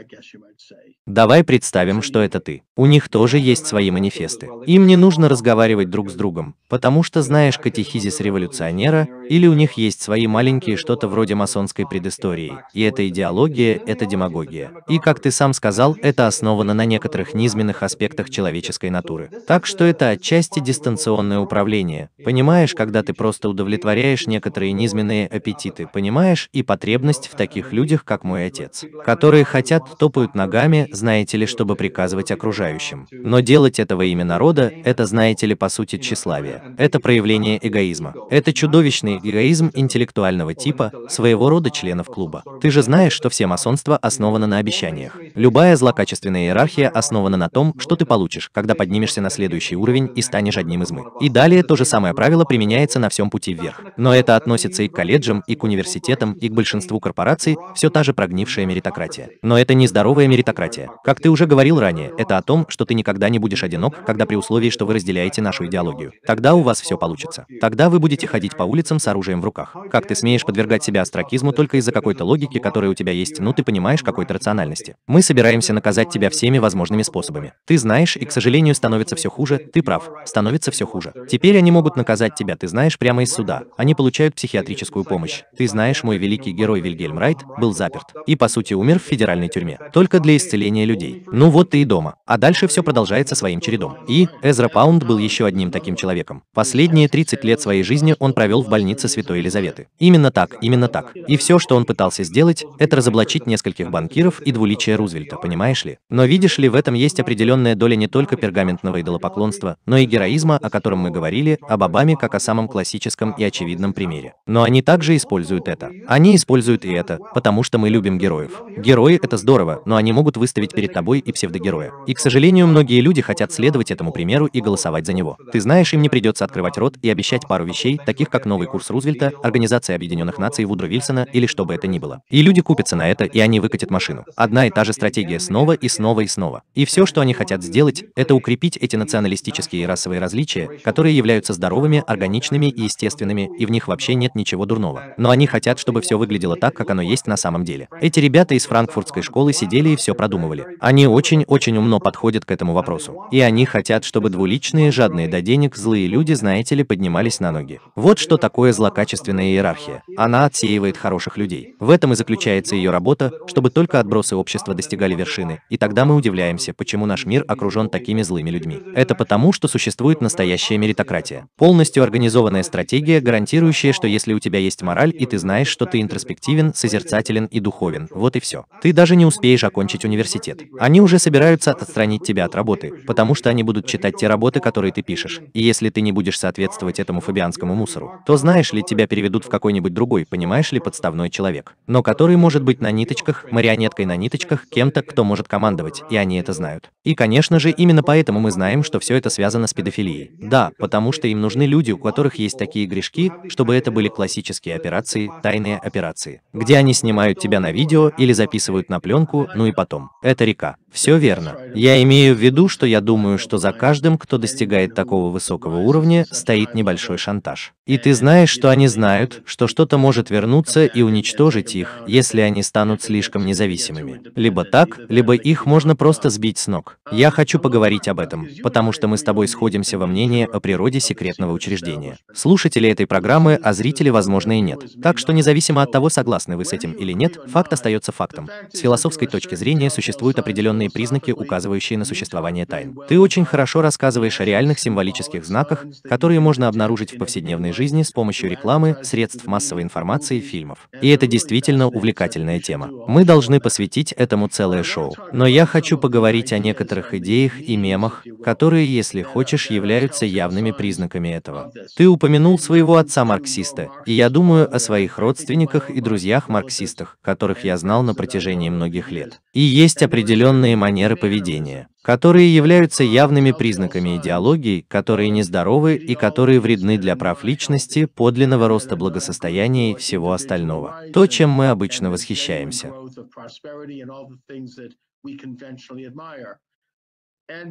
Давай представим, что это ты. У них тоже есть свои манифесты. Им не нужно разговаривать друг с другом, потому что знаешь катехизис революционера, или у них есть свои маленькие что-то вроде масонской предыстории. И эта идеология, эта демагогия демагогия. И, как ты сам сказал, это основано на некоторых низменных аспектах человеческой натуры. Так что это отчасти дистанционное управление. Понимаешь, когда ты просто удовлетворяешь некоторые низменные аппетиты, понимаешь, и потребность в таких людях, как мой отец, которые хотят, топают ногами, знаете ли, чтобы приказывать окружающим. Но делать этого имя народа, это, знаете ли, по сути, тщеславие. Это проявление эгоизма. Это чудовищный эгоизм интеллектуального типа, своего рода членов клуба. Ты же знаешь, что все масонство основано основана на обещаниях. Любая злокачественная иерархия основана на том, что ты получишь, когда поднимешься на следующий уровень и станешь одним из мы. И далее то же самое правило применяется на всем пути вверх. Но это относится и к колледжам, и к университетам, и к большинству корпораций, все та же прогнившая меритократия. Но это не здоровая меритократия. Как ты уже говорил ранее, это о том, что ты никогда не будешь одинок, когда при условии, что вы разделяете нашу идеологию. Тогда у вас все получится. Тогда вы будете ходить по улицам с оружием в руках. Как ты смеешь подвергать себя астракизму только из-за какой-то логики, которая у тебя есть, ну ты понимаешь, как какой-то рациональности. Мы собираемся наказать тебя всеми возможными способами. Ты знаешь, и, к сожалению, становится все хуже, ты прав, становится все хуже. Теперь они могут наказать тебя, ты знаешь, прямо из суда. Они получают психиатрическую помощь. Ты знаешь, мой великий герой Вильгельм Райт был заперт и, по сути, умер в федеральной тюрьме. Только для исцеления людей. Ну вот ты и дома. А дальше все продолжается своим чередом. И Эзра Паунд был еще одним таким человеком. Последние 30 лет своей жизни он провел в больнице Святой Елизаветы. Именно так, именно так. И все, что он пытался сделать, это разоблачить нескольких бандитов банкиров и двуличия Рузвельта, понимаешь ли? Но видишь ли, в этом есть определенная доля не только пергаментного идолопоклонства, но и героизма, о котором мы говорили, об Обаме как о самом классическом и очевидном примере. Но они также используют это. Они используют и это, потому что мы любим героев. Герои — это здорово, но они могут выставить перед тобой и псевдогероя. И, к сожалению, многие люди хотят следовать этому примеру и голосовать за него. Ты знаешь, им не придется открывать рот и обещать пару вещей, таких как новый курс Рузвельта, Организация Объединенных Наций Вудро Вильсона или что бы это ни было. И люди купятся на это, и они выкатят выкатит машину. Одна и та же стратегия снова и снова и снова. И все, что они хотят сделать, это укрепить эти националистические и расовые различия, которые являются здоровыми, органичными и естественными, и в них вообще нет ничего дурного. Но они хотят, чтобы все выглядело так, как оно есть на самом деле. Эти ребята из франкфуртской школы сидели и все продумывали. Они очень-очень умно подходят к этому вопросу. И они хотят, чтобы двуличные, жадные до денег, злые люди, знаете ли, поднимались на ноги. Вот что такое злокачественная иерархия. Она отсеивает хороших людей. В этом и заключается ее работа, чтобы только отбросы общества достигали вершины, и тогда мы удивляемся, почему наш мир окружен такими злыми людьми. Это потому, что существует настоящая меритократия. Полностью организованная стратегия, гарантирующая, что если у тебя есть мораль, и ты знаешь, что ты интроспективен, созерцателен и духовен, вот и все. Ты даже не успеешь окончить университет. Они уже собираются отстранить тебя от работы, потому что они будут читать те работы, которые ты пишешь. И если ты не будешь соответствовать этому фабианскому мусору, то знаешь ли, тебя переведут в какой-нибудь другой, понимаешь ли, подставной человек, но который может быть на ниточках, марионеткой на ниточках, кем-то, кто может командовать, и они это знают. И, конечно же, именно поэтому мы знаем, что все это связано с педофилией. Да, потому что им нужны люди, у которых есть такие грешки, чтобы это были классические операции, тайные операции, где они снимают тебя на видео или записывают на пленку, ну и потом. Это река. Все верно. Я имею в виду, что я думаю, что за каждым, кто достигает такого высокого уровня, стоит небольшой шантаж. И ты знаешь, что они знают, что что-то может вернуться и уничтожить их, если они станут слишком независимыми. Либо так, либо их можно просто сбить с ног. Я хочу поговорить об этом, потому что мы с тобой сходимся во мнении о природе секретного учреждения. Слушатели этой программы, а зрители, возможно, и нет. Так что независимо от того, согласны вы с этим или нет, факт остается фактом. С философской точки зрения существуют определенные признаки, указывающие на существование тайн. Ты очень хорошо рассказываешь о реальных символических знаках, которые можно обнаружить в повседневной жизни с помощью рекламы, средств массовой информации, и фильмов. И это действительно увлекательная тема. Мы должны посвятить этому целое шоу. Но я хочу поговорить о некоторых некоторых идеях и мемах, которые, если хочешь, являются явными признаками этого. Ты упомянул своего отца-марксиста, и я думаю о своих родственниках и друзьях-марксистах, которых я знал на протяжении многих лет. И есть определенные манеры поведения, которые являются явными признаками идеологии, которые нездоровы и которые вредны для прав личности, подлинного роста благосостояния и всего остального. То, чем мы обычно восхищаемся.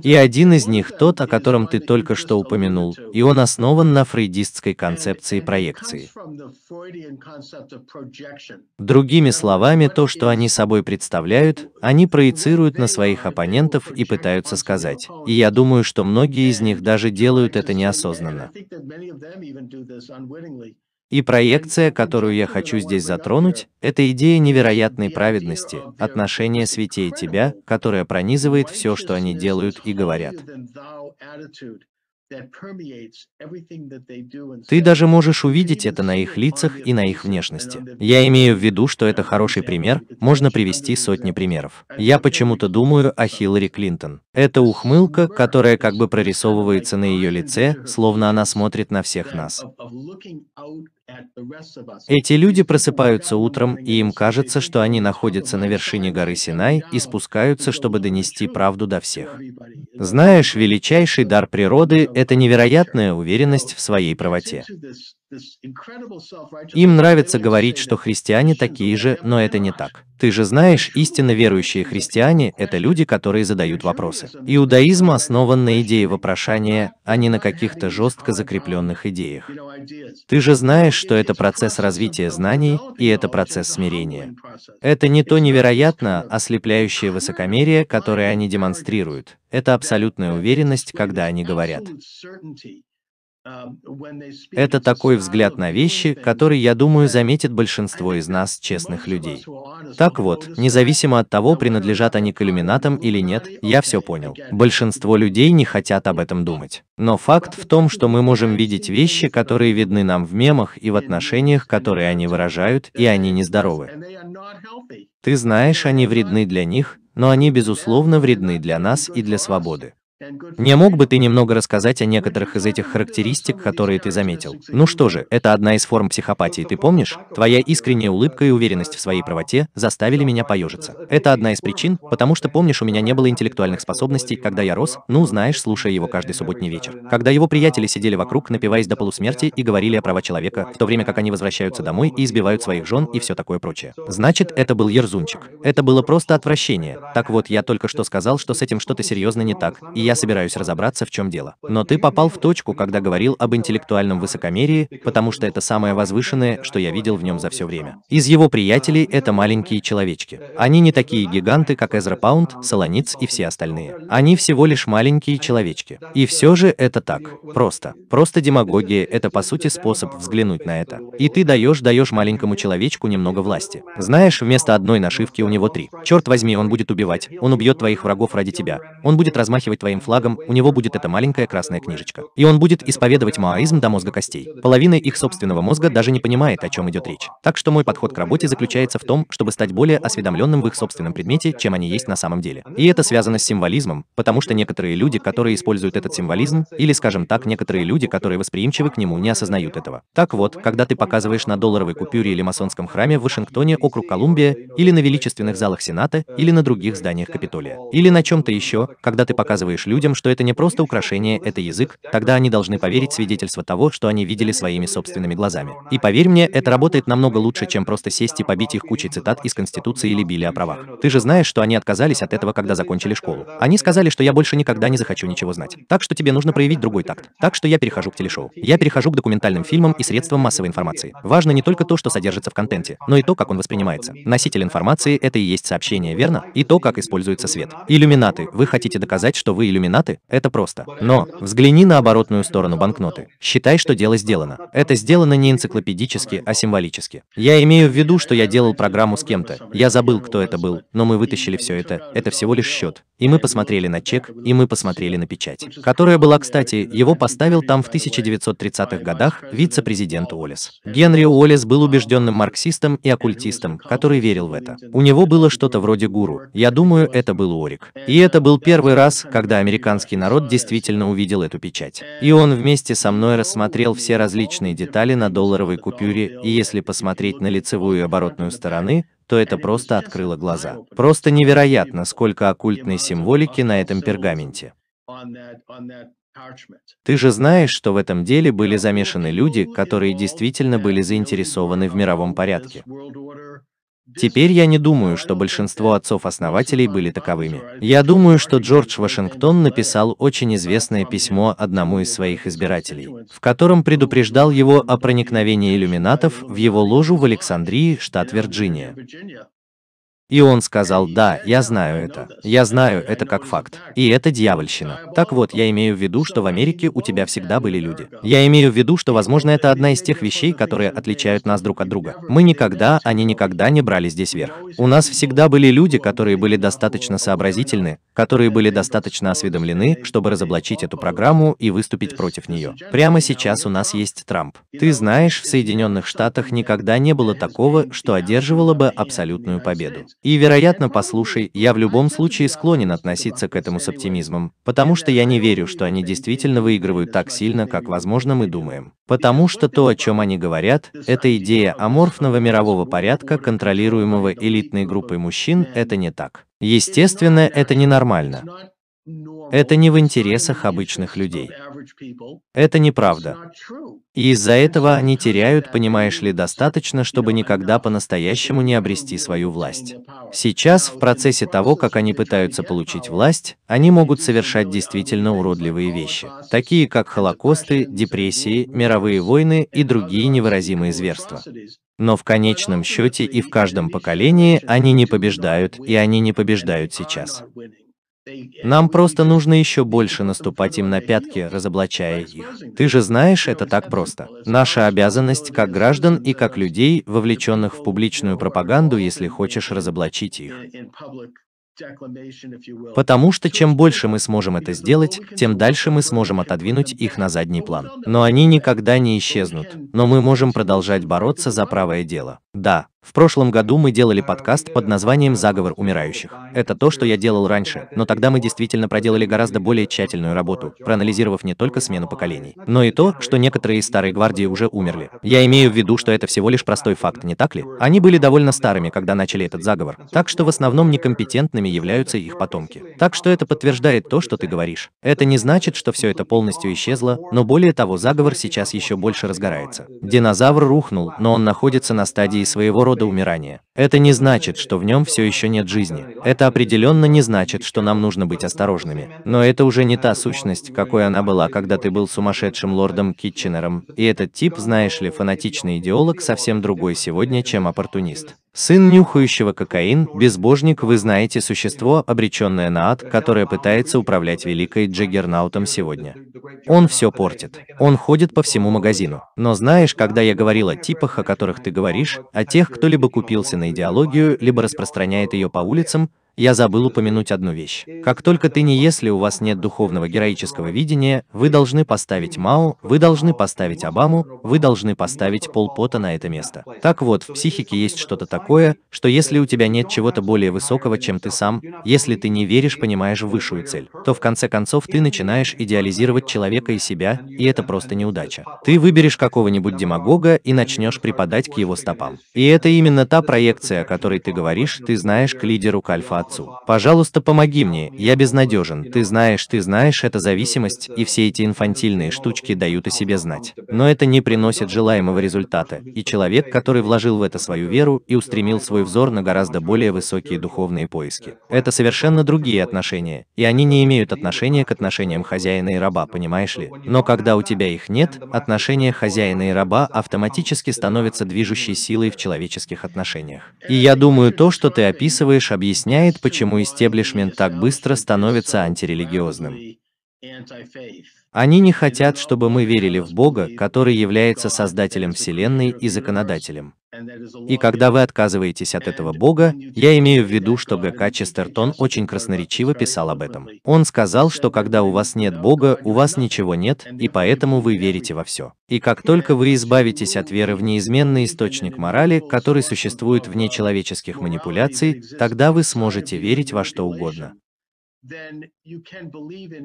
И один из них тот, о котором ты только что упомянул, и он основан на фрейдистской концепции проекции. Другими словами, то, что они собой представляют, они проецируют на своих оппонентов и пытаются сказать. И я думаю, что многие из них даже делают это неосознанно. И проекция, которую я хочу здесь затронуть, это идея невероятной праведности, отношение святей тебя, которое пронизывает все, что они делают и говорят. Ты даже можешь увидеть это на их лицах и на их внешности. Я имею в виду, что это хороший пример, можно привести сотни примеров. Я почему-то думаю о Хиллари Клинтон. Это ухмылка, которая как бы прорисовывается на ее лице, словно она смотрит на всех нас. Эти люди просыпаются утром, и им кажется, что они находятся на вершине горы Синай и спускаются, чтобы донести правду до всех. Знаешь, величайший дар природы — это невероятная уверенность в своей правоте. Им нравится говорить, что христиане такие же, но это не так. Ты же знаешь, истинно верующие христиане – это люди, которые задают вопросы. Иудаизм основан на идее вопрошания, а не на каких-то жестко закрепленных идеях. Ты же знаешь, что это процесс развития знаний, и это процесс смирения. Это не то невероятно ослепляющее высокомерие, которое они демонстрируют. Это абсолютная уверенность, когда они говорят. Эм, Это такой взгляд на вещи, который, я думаю, заметит большинство из нас, честных людей. Так вот, независимо от того, принадлежат они к иллюминатам или нет, я все понял. Большинство людей не хотят об этом думать. Но факт в том, что мы можем видеть вещи, которые видны нам в мемах и в отношениях, которые они выражают, и они нездоровы. Ты знаешь, они вредны для них, но они, безусловно, вредны для нас и для свободы. Не мог бы ты немного рассказать о некоторых из этих характеристик, которые ты заметил? Ну что же, это одна из форм психопатии, ты помнишь? Твоя искренняя улыбка и уверенность в своей правоте заставили меня поежиться. Это одна из причин, потому что, помнишь, у меня не было интеллектуальных способностей, когда я рос, ну, знаешь, слушая его каждый субботний вечер. Когда его приятели сидели вокруг, напиваясь до полусмерти и говорили о права человека, в то время как они возвращаются домой и избивают своих жен и все такое прочее. Значит, это был ерзунчик. Это было просто отвращение. Так вот, я только что сказал, что с этим что-то серьезно не так, и я я собираюсь разобраться, в чем дело. Но ты попал в точку, когда говорил об интеллектуальном высокомерии, потому что это самое возвышенное, что я видел в нем за все время. Из его приятелей это маленькие человечки. Они не такие гиганты, как Эзра Паунд, Солониц и все остальные. Они всего лишь маленькие человечки. И все же это так. Просто. Просто демагогия — это по сути способ взглянуть на это. И ты даешь, даешь маленькому человечку немного власти. Знаешь, вместо одной нашивки у него три. Черт возьми, он будет убивать, он убьет твоих врагов ради тебя. Он будет размахивать твоим красным флагом, у него будет эта маленькая красная книжечка. И он будет исповедовать маоизм до мозга костей. Половина их собственного мозга даже не понимает, о чем идет речь. Так что мой подход к работе заключается в том, чтобы стать более осведомленным в их собственном предмете, чем они есть на самом деле. И это связано с символизмом, потому что некоторые люди, которые используют этот символизм, или, скажем так, некоторые люди, которые восприимчивы к нему, не осознают этого. Так вот, когда ты показываешь на долларовой купюре или масонском храме в Вашингтоне округ Колумбия, или на величественных залах Сената, или на других зданиях Капитолия, или на чем-то еще, когда ты показываешь людям, что это не просто украшение, это язык, тогда они должны поверить свидетельство того, что они видели своими собственными глазами. И поверь мне, это работает намного лучше, чем просто сесть и побить их кучей цитат из Конституции или Билли о правах. Ты же знаешь, что они отказались от этого, когда закончили школу. Они сказали, что я больше никогда не захочу ничего знать. Так что тебе нужно проявить другой такт. Так что я перехожу к телешоу. Я перехожу к документальным фильмам и средствам массовой информации. Важно не только то, что содержится в контенте, но и то, как он воспринимается. Носитель информации — это и есть сообщение, верно? И то, как используется свет. Иллюминаты, вы хотите доказать, что вы иллюминаты, это просто. Но, взгляни на оборотную сторону банкноты. Считай, что дело сделано. Это сделано не энциклопедически, а символически. Я имею в виду, что я делал программу с кем-то. Я забыл, кто это был, но мы вытащили все это. Это всего лишь счет. И мы посмотрели на чек, и мы посмотрели на печать. Которая была, кстати, его поставил там в 1930-х годах вице-президент Уоллес. Генри Уоллес был убежденным марксистом и оккультистом, который верил в это. У него было что-то вроде гуру. Я думаю, это был Орик. И это был первый раз, когда американский народ действительно увидел эту печать. И он вместе со мной рассмотрел все различные детали на долларовой купюре, и если посмотреть на лицевую и оборотную стороны, то это просто открыло глаза. Просто невероятно, сколько оккультной символики на этом пергаменте. Ты же знаешь, что в этом деле были замешаны люди, которые действительно были заинтересованы в мировом порядке. Теперь я не думаю, что большинство отцов-основателей были таковыми. Я думаю, что Джордж Вашингтон написал очень известное письмо одному из своих избирателей, в котором предупреждал его о проникновении иллюминатов в его ложу в Александрии, штат Вирджиния. И он сказал, да, я знаю это. Я знаю это как факт. И это дьявольщина. Так вот, я имею в виду, что в Америке у тебя всегда были люди. Я имею в виду, что, возможно, это одна из тех вещей, которые отличают нас друг от друга. Мы никогда, они никогда не брали здесь верх. У нас всегда были люди, которые были достаточно сообразительны, которые были достаточно осведомлены, чтобы разоблачить эту программу и выступить против нее. Прямо сейчас у нас есть Трамп. Ты знаешь, в Соединенных Штатах никогда не было такого, что одерживало бы абсолютную победу. И, вероятно, послушай, я в любом случае склонен относиться к этому с оптимизмом, потому что я не верю, что они действительно выигрывают так сильно, как, возможно, мы думаем. Потому что то, о чем они говорят, это идея аморфного мирового порядка, контролируемого элитной группой мужчин, это не так. Естественно, это ненормально. Это не в интересах обычных людей. Это неправда. И из-за этого они теряют, понимаешь ли, достаточно, чтобы никогда по-настоящему не обрести свою власть. Сейчас, в процессе того, как они пытаются получить власть, они могут совершать действительно уродливые вещи, такие как холокосты, депрессии, мировые войны и другие невыразимые зверства. Но в конечном счете и в каждом поколении они не побеждают, и они не побеждают сейчас. Нам просто нужно еще больше наступать им на пятки, разоблачая их. Ты же знаешь, это так просто. Наша обязанность как граждан и как людей, вовлеченных в публичную пропаганду, если хочешь разоблачить их. Потому что чем больше мы сможем это сделать, тем дальше мы сможем отодвинуть их на задний план. Но они никогда не исчезнут. Но мы можем продолжать бороться за правое дело. Да, в прошлом году мы делали подкаст под названием «Заговор умирающих». Это то, что я делал раньше, но тогда мы действительно проделали гораздо более тщательную работу, проанализировав не только смену поколений, но и то, что некоторые из старой гвардии уже умерли. Я имею в виду, что это всего лишь простой факт, не так ли? Они были довольно старыми, когда начали этот заговор, так что в основном некомпетентными являются их потомки. Так что это подтверждает то, что ты говоришь. Это не значит, что все это полностью исчезло, но более того, заговор сейчас еще больше разгорается. Динозавр рухнул, но он находится на стадии своего рода рода умирание. Это не значит, что в нем все еще нет жизни. Это определенно не значит, что нам нужно быть осторожными. Но это уже не та сущность, какой она была, когда ты был сумасшедшим лордом Китченером. И этот тип, знаешь ли, фанатичный идеолог совсем другой сегодня, чем оппортунист. Сын нюхающего кокаин, безбожник, вы знаете существо, обреченное на ад, которое пытается управлять великой джаггернаутом сегодня. Он все портит. Он ходит по всему магазину. Но знаешь, когда я говорил о типах, о которых ты говоришь, о тех, кто либо купился на идеологию, либо распространяет ее по улицам, я забыл упомянуть одну вещь. Как только ты не если у вас нет духовного героического видения, вы должны поставить Мао, вы должны поставить Обаму, вы должны поставить Пол Пота на это место. Так вот, в психике есть что-то такое, что если у тебя нет чего-то более высокого, чем ты сам, если ты не веришь, понимаешь высшую цель, то в конце концов ты начинаешь идеализировать человека и себя, и это просто неудача. Ты выберешь какого-нибудь демагога и начнешь преподать к его стопам. И это именно та проекция, о которой ты говоришь, ты знаешь к лидеру Кальфа отцу. Пожалуйста, помоги мне, я безнадежен, ты знаешь, ты знаешь, это зависимость, и все эти инфантильные штучки дают о себе знать. Но это не приносит желаемого результата, и человек, который вложил в это свою веру и устремил свой взор на гораздо более высокие духовные поиски. Это совершенно другие отношения, и они не имеют отношения к отношениям хозяина и раба, понимаешь ли? Но когда у тебя их нет, отношения хозяина и раба автоматически становятся движущей силой в человеческих отношениях. И я думаю, то, что ты описываешь, объясняет объясняет, почему истеблишмент так быстро становится антирелигиозным. Они не хотят, чтобы мы верили в Бога, который является создателем Вселенной и законодателем. И когда вы отказываетесь от этого Бога, я имею в виду, что Г.К. Честертон очень красноречиво писал об этом. Он сказал, что когда у вас нет Бога, у вас ничего нет, и поэтому вы верите во все. И как только вы избавитесь от веры в неизменный источник морали, который существует вне человеческих манипуляций, тогда вы сможете верить во что угодно.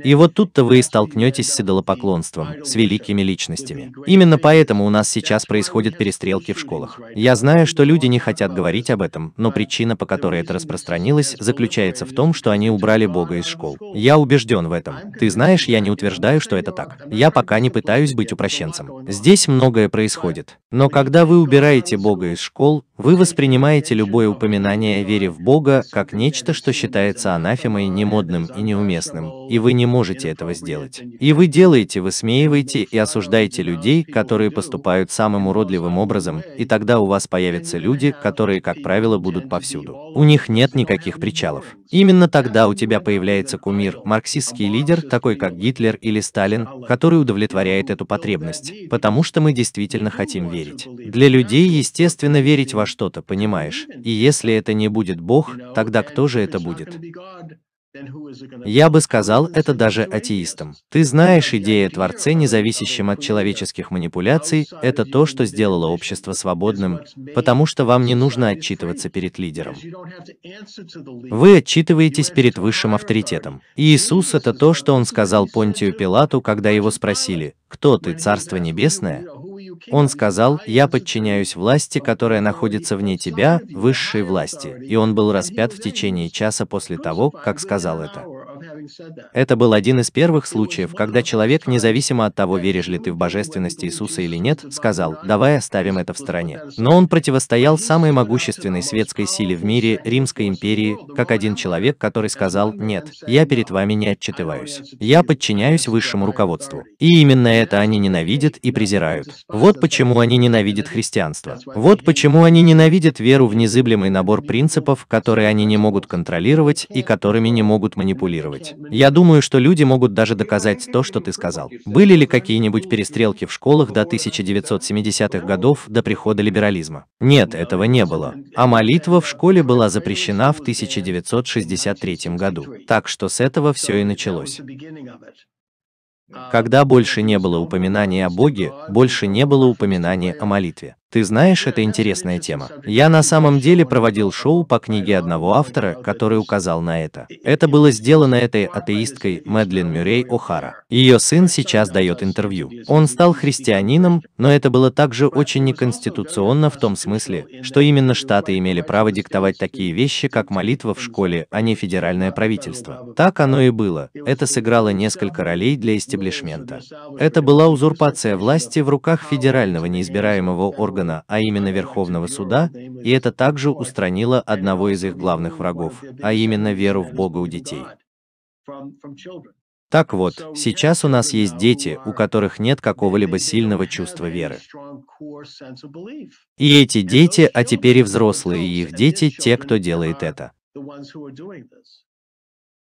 И вот тут-то вы и столкнетесь с идолопоклонством, с великими личностями. Именно поэтому у нас сейчас происходят перестрелки в школах. Я знаю, что люди не хотят говорить об этом, но причина, по которой это распространилось, заключается в том, что они убрали Бога из школ. Я убежден в этом. Ты знаешь, я не утверждаю, что это так. Я пока не пытаюсь быть упрощенцем. Здесь многое происходит. Но когда вы убираете Бога из школ, вы воспринимаете любое упоминание о вере в Бога как нечто, что считается анафемой, немодным и неуместным неуместным, и вы не можете этого сделать. И вы делаете, высмеиваете и осуждаете людей, которые поступают самым уродливым образом, и тогда у вас появятся люди, которые, как правило, будут повсюду. У них нет никаких причалов. Именно тогда у тебя появляется кумир, марксистский лидер, такой как Гитлер или Сталин, который удовлетворяет эту потребность, потому что мы действительно хотим верить. Для людей, естественно, верить во что-то, понимаешь? И если это не будет Бог, тогда кто же это будет? Я бы сказал это даже атеистам. Ты знаешь, идея Творца, независящим от человеческих манипуляций, это то, что сделало общество свободным, потому что вам не нужно отчитываться перед лидером. Вы отчитываетесь перед высшим авторитетом. Иисус — это то, что он сказал Понтию Пилату, когда его спросили, «Кто ты, Царство Небесное?» Он сказал, «Я подчиняюсь власти, которая находится вне тебя, высшей власти», и он был распят в течение часа после того, как сказал это. Это был один из первых случаев, когда человек, независимо от того, веришь ли ты в божественность Иисуса или нет, сказал, давай оставим это в стороне. Но он противостоял самой могущественной светской силе в мире, Римской империи, как один человек, который сказал, нет, я перед вами не отчитываюсь. Я подчиняюсь высшему руководству. И именно это они ненавидят и презирают. Вот почему они ненавидят христианство. Вот почему они ненавидят веру в незыблемый набор принципов, которые они не могут контролировать и которыми не могут манипулировать доказать. Я думаю, что люди могут даже доказать то, что ты сказал. Были ли какие-нибудь перестрелки в школах до 1970-х годов, до прихода либерализма? Нет, этого не было. А молитва в школе была запрещена в 1963 году. Так что с этого все и началось. Когда больше не было упоминания о Боге, больше не было упоминания о молитве. Ты знаешь, это интересная тема. Я на самом деле проводил шоу по книге одного автора, который указал на это. Это было сделано этой атеисткой Мэдлин Мюррей О'Хара. Ее сын сейчас дает интервью. Он стал христианином, но это было также очень неконституционно в том смысле, что именно Штаты имели право диктовать такие вещи, как молитва в школе, а не федеральное правительство. Так оно и было. Это сыграло несколько ролей для истинного истеблишмента. Это была узурпация власти в руках федерального неизбираемого органа, а именно Верховного суда, и это также устранило одного из их главных врагов, а именно веру в Бога у детей. Так вот, сейчас у нас есть дети, у которых нет какого-либо сильного чувства веры. И эти дети, а теперь и взрослые, и их дети, те, кто делает это.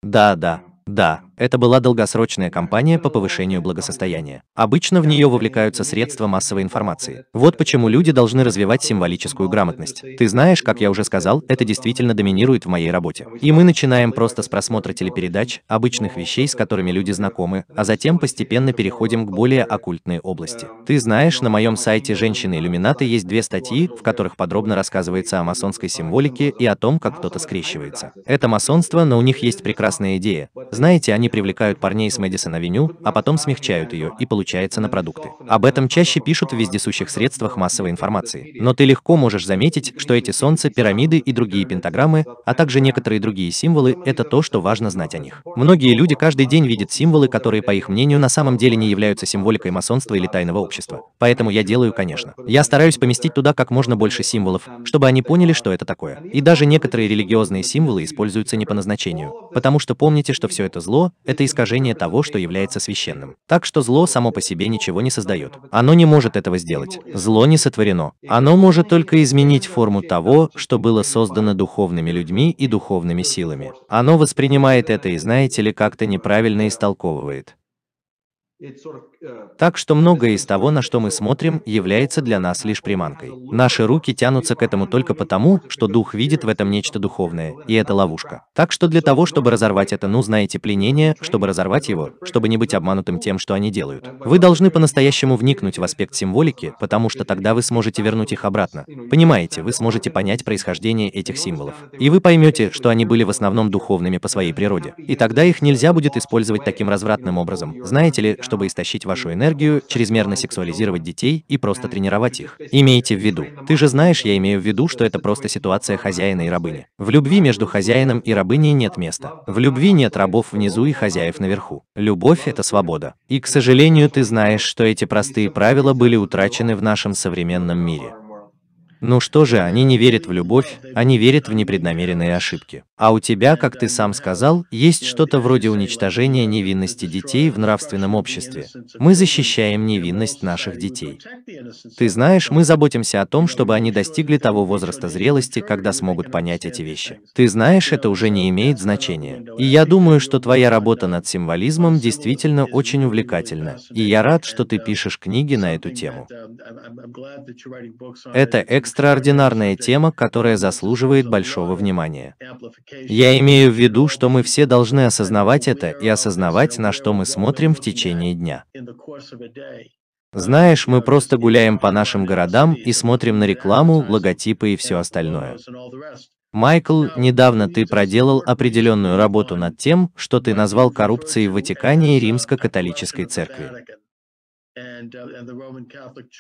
Да, да. Да, это была долгосрочная кампания по повышению благосостояния. Обычно в нее вовлекаются средства массовой информации. Вот почему люди должны развивать символическую грамотность. Ты знаешь, как я уже сказал, это действительно доминирует в моей работе. И мы начинаем просто с просмотра телепередач, обычных вещей, с которыми люди знакомы, а затем постепенно переходим к более оккультной области. Ты знаешь, на моем сайте «Женщины-иллюминаты» есть две статьи, в которых подробно рассказывается о масонской символике и о том, как кто-то скрещивается. Это масонство, но у них есть прекрасная идея знаете, они привлекают парней с Мэдисон-авеню, а потом смягчают ее, и получается на продукты. Об этом чаще пишут в вездесущих средствах массовой информации. Но ты легко можешь заметить, что эти солнце, пирамиды и другие пентаграммы, а также некоторые другие символы – это то, что важно знать о них. Многие люди каждый день видят символы, которые, по их мнению, на самом деле не являются символикой масонства или тайного общества. Поэтому я делаю, конечно. Я стараюсь поместить туда как можно больше символов, чтобы они поняли, что это такое. И даже некоторые религиозные символы используются не по назначению. Потому что помните, что все это зло – это искажение того, что является священным. Так что зло само по себе ничего не создает. Оно не может этого сделать. Зло не сотворено. Оно может только изменить форму того, что было создано духовными людьми и духовными силами. Оно воспринимает это и, знаете ли, как-то неправильно истолковывает. Так что многое из того, на что мы смотрим, является для нас лишь приманкой. Наши руки тянутся к этому только потому, что дух видит в этом нечто духовное, и это ловушка. Так что для того, чтобы разорвать это, ну знаете, пленение, чтобы разорвать его, чтобы не быть обманутым тем, что они делают, вы должны по-настоящему вникнуть в аспект символики, потому что тогда вы сможете вернуть их обратно. Понимаете, вы сможете понять происхождение этих символов. И вы поймете, что они были в основном духовными по своей природе. И тогда их нельзя будет использовать таким развратным образом, знаете ли, чтобы истощить ваш вашу энергию, чрезмерно сексуализировать детей и просто тренировать их. Имейте в виду. Ты же знаешь, я имею в виду, что это просто ситуация хозяина и рабыни. В любви между хозяином и рабыней нет места. В любви нет рабов внизу и хозяев наверху. Любовь — это свобода. И, к сожалению, ты знаешь, что эти простые правила были утрачены в нашем современном мире. Ну что же, они не верят в любовь, они верят в непреднамеренные ошибки. А у тебя, как ты сам сказал, есть что-то вроде уничтожения невинности детей в нравственном обществе. Мы защищаем невинность наших детей. Ты знаешь, мы заботимся о том, чтобы они достигли того возраста зрелости, когда смогут понять эти вещи. Ты знаешь, это уже не имеет значения. И я думаю, что твоя работа над символизмом действительно очень увлекательна. И я рад, что ты пишешь книги на эту тему. Это экстра экстраординарная тема, которая заслуживает большого внимания. Я имею в виду, что мы все должны осознавать это и осознавать, на что мы смотрим в течение дня. Знаешь, мы просто гуляем по нашим городам и смотрим на рекламу, логотипы и все остальное. Майкл, недавно ты проделал определенную работу над тем, что ты назвал коррупцией в Ватикане и Римско-католической церкви. Uh,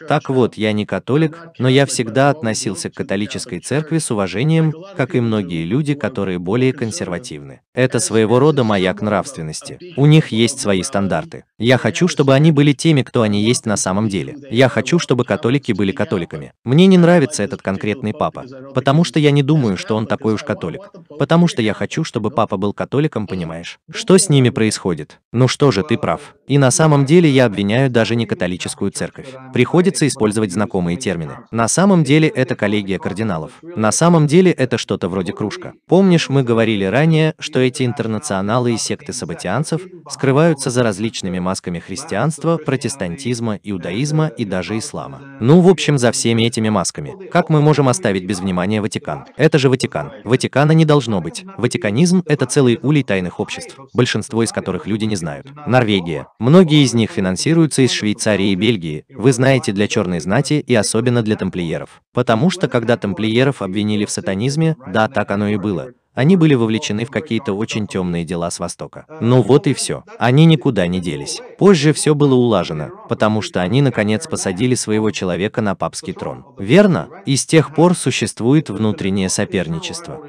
так вот, я не католик, но я всегда относился к католической церкви с уважением, как и многие люди, которые более консервативны. Это своего рода маяк нравственности. У них есть свои стандарты. Я хочу, чтобы они были теми, кто они есть на самом деле. Я хочу, чтобы католики были католиками. Мне не нравится этот конкретный папа, потому что я не думаю, что он такой уж католик. Потому что я хочу, чтобы папа был католиком, понимаешь? Что с ними происходит? Ну что же, ты прав. И на самом деле я обвиняю даже не католическую церковь. Приходится использовать знакомые термины. На самом деле это коллегия кардиналов. На самом деле это что-то вроде кружка. Помнишь, мы говорили ранее, что эти интернационалы и секты сабатианцев скрываются за различными масками христианства, протестантизма, иудаизма и даже ислама. Ну, в общем, за всеми этими масками. Как мы можем оставить без внимания Ватикан? Это же Ватикан. Ватикана не должно быть. Ватиканизм – это целый улей тайных обществ, большинство из которых люди не знают. Норвегия. Многие из них финансируются из Швейцарии Швейцарии и Бельгии, вы знаете для черной знати и особенно для тамплиеров. Потому что когда тамплиеров обвинили в сатанизме, да, так оно и было, они были вовлечены в какие-то очень темные дела с Востока. Ну вот и все. Они никуда не делись. Позже все было улажено, потому что они наконец посадили своего человека на папский трон. Верно? И с тех пор существует внутреннее соперничество.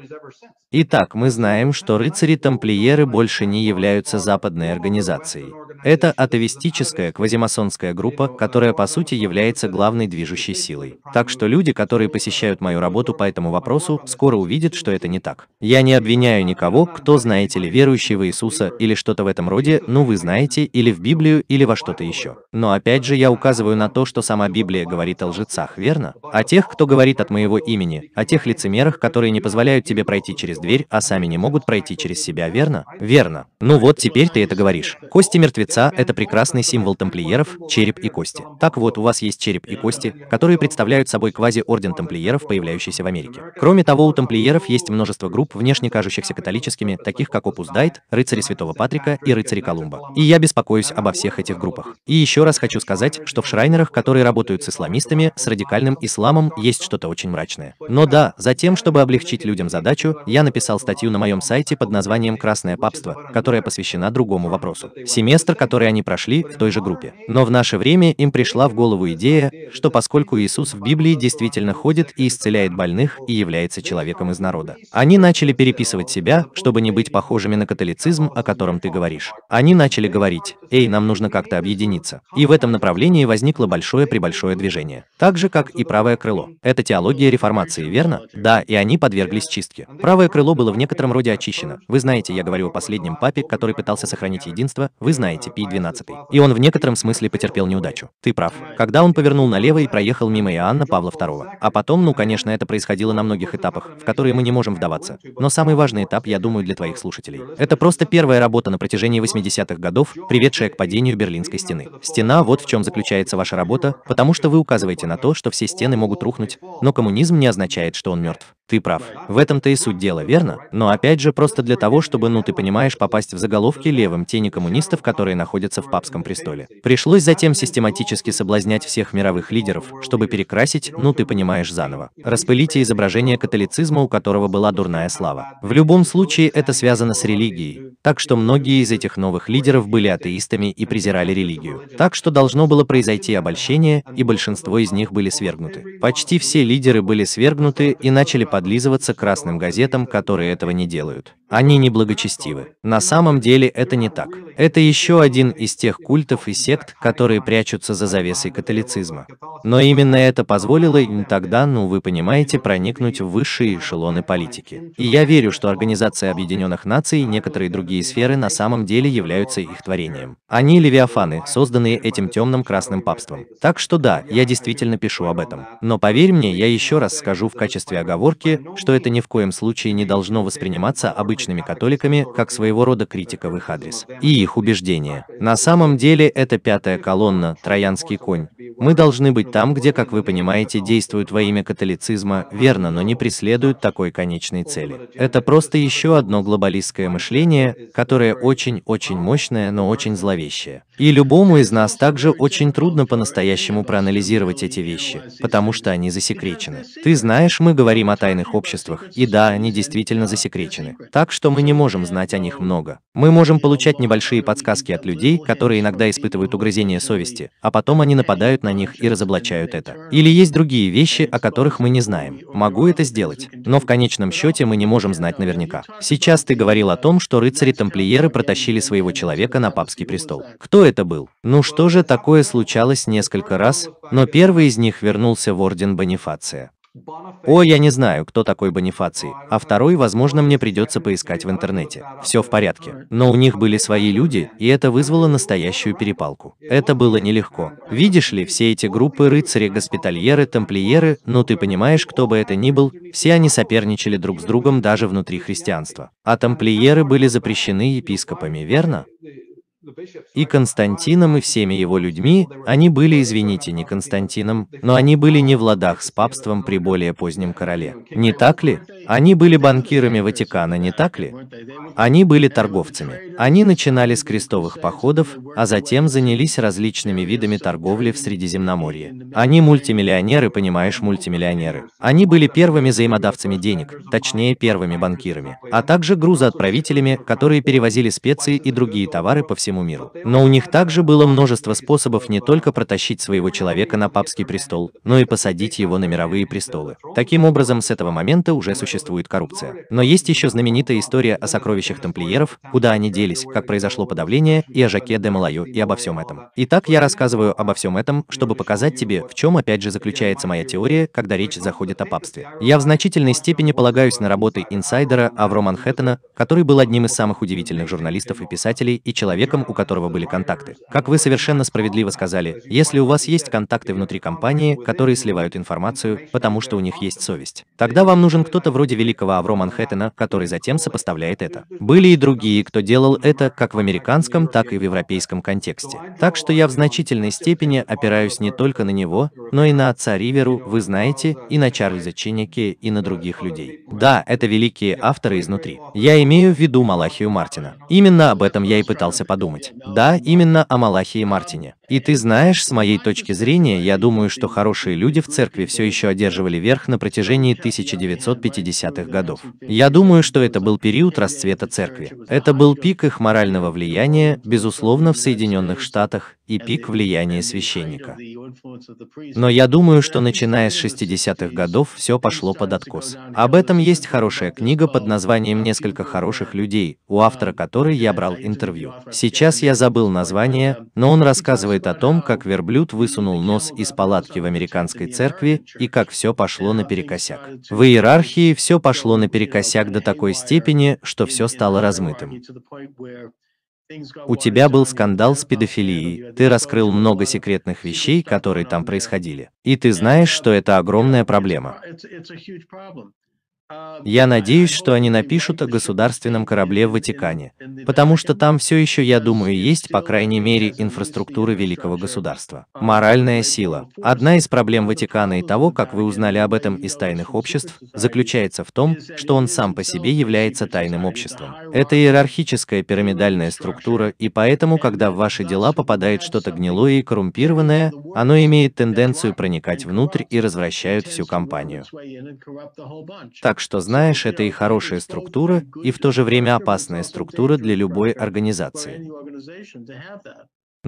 Итак, мы знаем, что рыцари-тамплиеры больше не являются западной организацией. Это атеистическая квазимасонская группа, которая по сути является главной движущей силой. Так что люди, которые посещают мою работу по этому вопросу, скоро увидят, что это не так. Я не обвиняю никого, кто, знаете ли, верующий в Иисуса или что-то в этом роде, ну вы знаете, или в Библию, или во что-то еще. Но опять же я указываю на то, что сама Библия говорит о лжецах, верно? О тех, кто говорит от моего имени, о тех лицемерах, которые не позволяют тебе пройти через дверь, а сами не могут пройти через себя, верно? Верно. Ну вот теперь ты это говоришь. Кости мертвецы лица – это прекрасный символ тамплиеров, череп и кости. Так вот, у вас есть череп и кости, которые представляют собой квази-орден тамплиеров, появляющийся в Америке. Кроме того, у тамплиеров есть множество групп, внешне кажущихся католическими, таких как Опус Дайт, рыцари Святого Патрика и рыцари Колумба. И я беспокоюсь обо всех этих группах. И еще раз хочу сказать, что в шрайнерах, которые работают с исламистами, с радикальным исламом, есть что-то очень мрачное. Но да, затем, чтобы облегчить людям задачу, я написал статью на моем сайте под названием «Красное папство», которая посвящена другому вопросу. Семестр который они прошли в той же группе. Но в наше время им пришла в голову идея, что поскольку Иисус в Библии действительно ходит и исцеляет больных и является человеком из народа, они начали переписывать себя, чтобы не быть похожими на католицизм, о котором ты говоришь. Они начали говорить, эй, нам нужно как-то объединиться. И в этом направлении возникло большое прибольшое движение. Так же, как и правое крыло. Это теология реформации, верно? Да, и они подверглись чистке. Правое крыло было в некотором роде очищено. Вы знаете, я говорю о последнем папе, который пытался сохранить единство, вы знаете. Пи 12, и он в некотором смысле потерпел неудачу. Ты прав. Когда он повернул налево и проехал мимо Иоанна Павла II. А потом, ну, конечно, это происходило на многих этапах, в которые мы не можем вдаваться. Но самый важный этап, я думаю, для твоих слушателей. Это просто первая работа на протяжении 80-х годов, приведшая к падению Берлинской стены. Стена, вот в чем заключается ваша работа, потому что вы указываете на то, что все стены могут рухнуть, но коммунизм не означает, что он мертв. Ты прав. В этом-то и суть дела, верно? Но опять же, просто для того, чтобы, ну ты понимаешь, попасть в заголовки левым тени коммунистов, которые находятся в папском престоле. Пришлось затем систематически соблазнять всех мировых лидеров, чтобы перекрасить, ну ты понимаешь, заново. Распылите изображение католицизма, у которого была дурная слава. В любом случае, это связано с религией. Так что многие из этих новых лидеров были атеистами и презирали религию. Так что должно было произойти обольщение, и большинство из них были свергнуты. Почти все лидеры были свергнуты и начали подлизываться к красным газетам, которые этого не делают. Они неблагочестивы. На самом деле это не так. Это еще один из тех культов и сект, которые прячутся за завесой католицизма. Но именно это позволило им тогда, ну вы понимаете, проникнуть в высшие эшелоны политики. И я верю, что Организация Объединенных Наций и некоторые другие сферы на самом деле являются их творением. Они левиафаны, созданные этим темным красным папством. Так что да, я действительно пишу об этом. Но поверь мне, я еще раз скажу в качестве оговорки, католики, что это ни в коем случае не должно восприниматься обычными католиками как своего рода критика в их адрес и их убеждения. На самом деле это пятая колонна, троянский конь. Мы должны быть там, где, как вы понимаете, действуют во имя католицизма, верно, но не преследуют такой конечной цели. Это просто еще одно глобалистское мышление, которое очень-очень мощное, но очень зловещее. И любому из нас также очень трудно по-настоящему проанализировать эти вещи, потому что они засекречены. Ты знаешь, мы говорим о тайне тайных обществах, и да, они действительно засекречены. Так что мы не можем знать о них много. Мы можем получать небольшие подсказки от людей, которые иногда испытывают угрызение совести, а потом они нападают на них и разоблачают это. Или есть другие вещи, о которых мы не знаем. Могу это сделать, но в конечном счете мы не можем знать наверняка. Сейчас ты говорил о том, что рыцари-тамплиеры протащили своего человека на папский престол. Кто это был? Ну что же, такое случалось несколько раз, но первый из них вернулся в орден Бонифация. О, я не знаю, кто такой Бонифаций, а второй, возможно, мне придется поискать в интернете. Все в порядке. Но у них были свои люди, и это вызвало настоящую перепалку. Это было нелегко. Видишь ли, все эти группы рыцари, госпитальеры, тамплиеры, ну ты понимаешь, кто бы это ни был, все они соперничали друг с другом даже внутри христианства. А тамплиеры были запрещены епископами, верно? и Константином и всеми его людьми, они были, извините, не Константином, но они были не в ладах с папством при более позднем короле. Не так ли? Они были банкирами Ватикана, не так ли? Они были торговцами. Они начинали с крестовых походов, а затем занялись различными видами торговли в Средиземноморье. Они мультимиллионеры, понимаешь, мультимиллионеры. Они были первыми взаимодавцами денег, точнее первыми банкирами, а также грузоотправителями, которые перевозили специи и другие товары по всему миру. Но у них также было множество способов не только протащить своего человека на папский престол, но и посадить его на мировые престолы. Таким образом, с этого момента уже существует существует коррупция. Но есть еще знаменитая история о сокровищах тамплиеров, куда они делись, как произошло подавление, и о Жаке де Малаю, и обо всем этом. Итак, я рассказываю обо всем этом, чтобы показать тебе, в чем опять же заключается моя теория, когда речь заходит о папстве. Я в значительной степени полагаюсь на работы инсайдера Авро Манхэттена, который был одним из самых удивительных журналистов и писателей, и человеком, у которого были контакты. Как вы совершенно справедливо сказали, если у вас есть контакты внутри компании, которые сливают информацию, потому что у них есть совесть, тогда вам нужен кто-то вроде вроде великого Авро Манхэттена, который затем сопоставляет это. Были и другие, кто делал это как в американском, так и в европейском контексте. Так что я в значительной степени опираюсь не только на него, но и на отца Риверу, вы знаете, и на Чарльза Чинники, и на других людей. Да, это великие авторы изнутри. Я имею в виду Малахию Мартина. Именно об этом я и пытался подумать. Да, именно о Малахии Мартине. И ты знаешь, с моей точки зрения, я думаю, что хорошие люди в церкви все еще одерживали верх на протяжении 1950 70-х годов. Я думаю, что это был период расцвета церкви. Это был пик их морального влияния, безусловно, в Соединенных Штатах, и пик влияния священника. Но я думаю, что начиная с 60-х годов все пошло под откос. Об этом есть хорошая книга под названием «Несколько хороших людей», у автора которой я брал интервью. Сейчас я забыл название, но он рассказывает о том, как верблюд высунул нос из палатки в американской церкви и как все пошло наперекосяк. В иерархии все все пошло наперекосяк до такой степени, что все стало размытым. У тебя был скандал с педофилией, ты раскрыл много секретных вещей, которые там происходили. И ты знаешь, что это огромная проблема. А, я надеюсь, что они напишут о государственном корабле в Ватикане, потому что там все еще, я думаю, есть, по крайней мере, инфраструктура великого государства. А, Моральная сила. Одна из проблем Ватикана и того, как вы узнали об этом из тайных обществ, заключается в том, что он сам по себе является тайным обществом. Это иерархическая пирамидальная структура, и поэтому, когда в ваши дела попадает что-то гнилое и коррумпированное, оно имеет тенденцию проникать внутрь и развращают всю компанию. Так так что, знаешь, это и хорошая структура, и в то же время опасная структура для любой организации.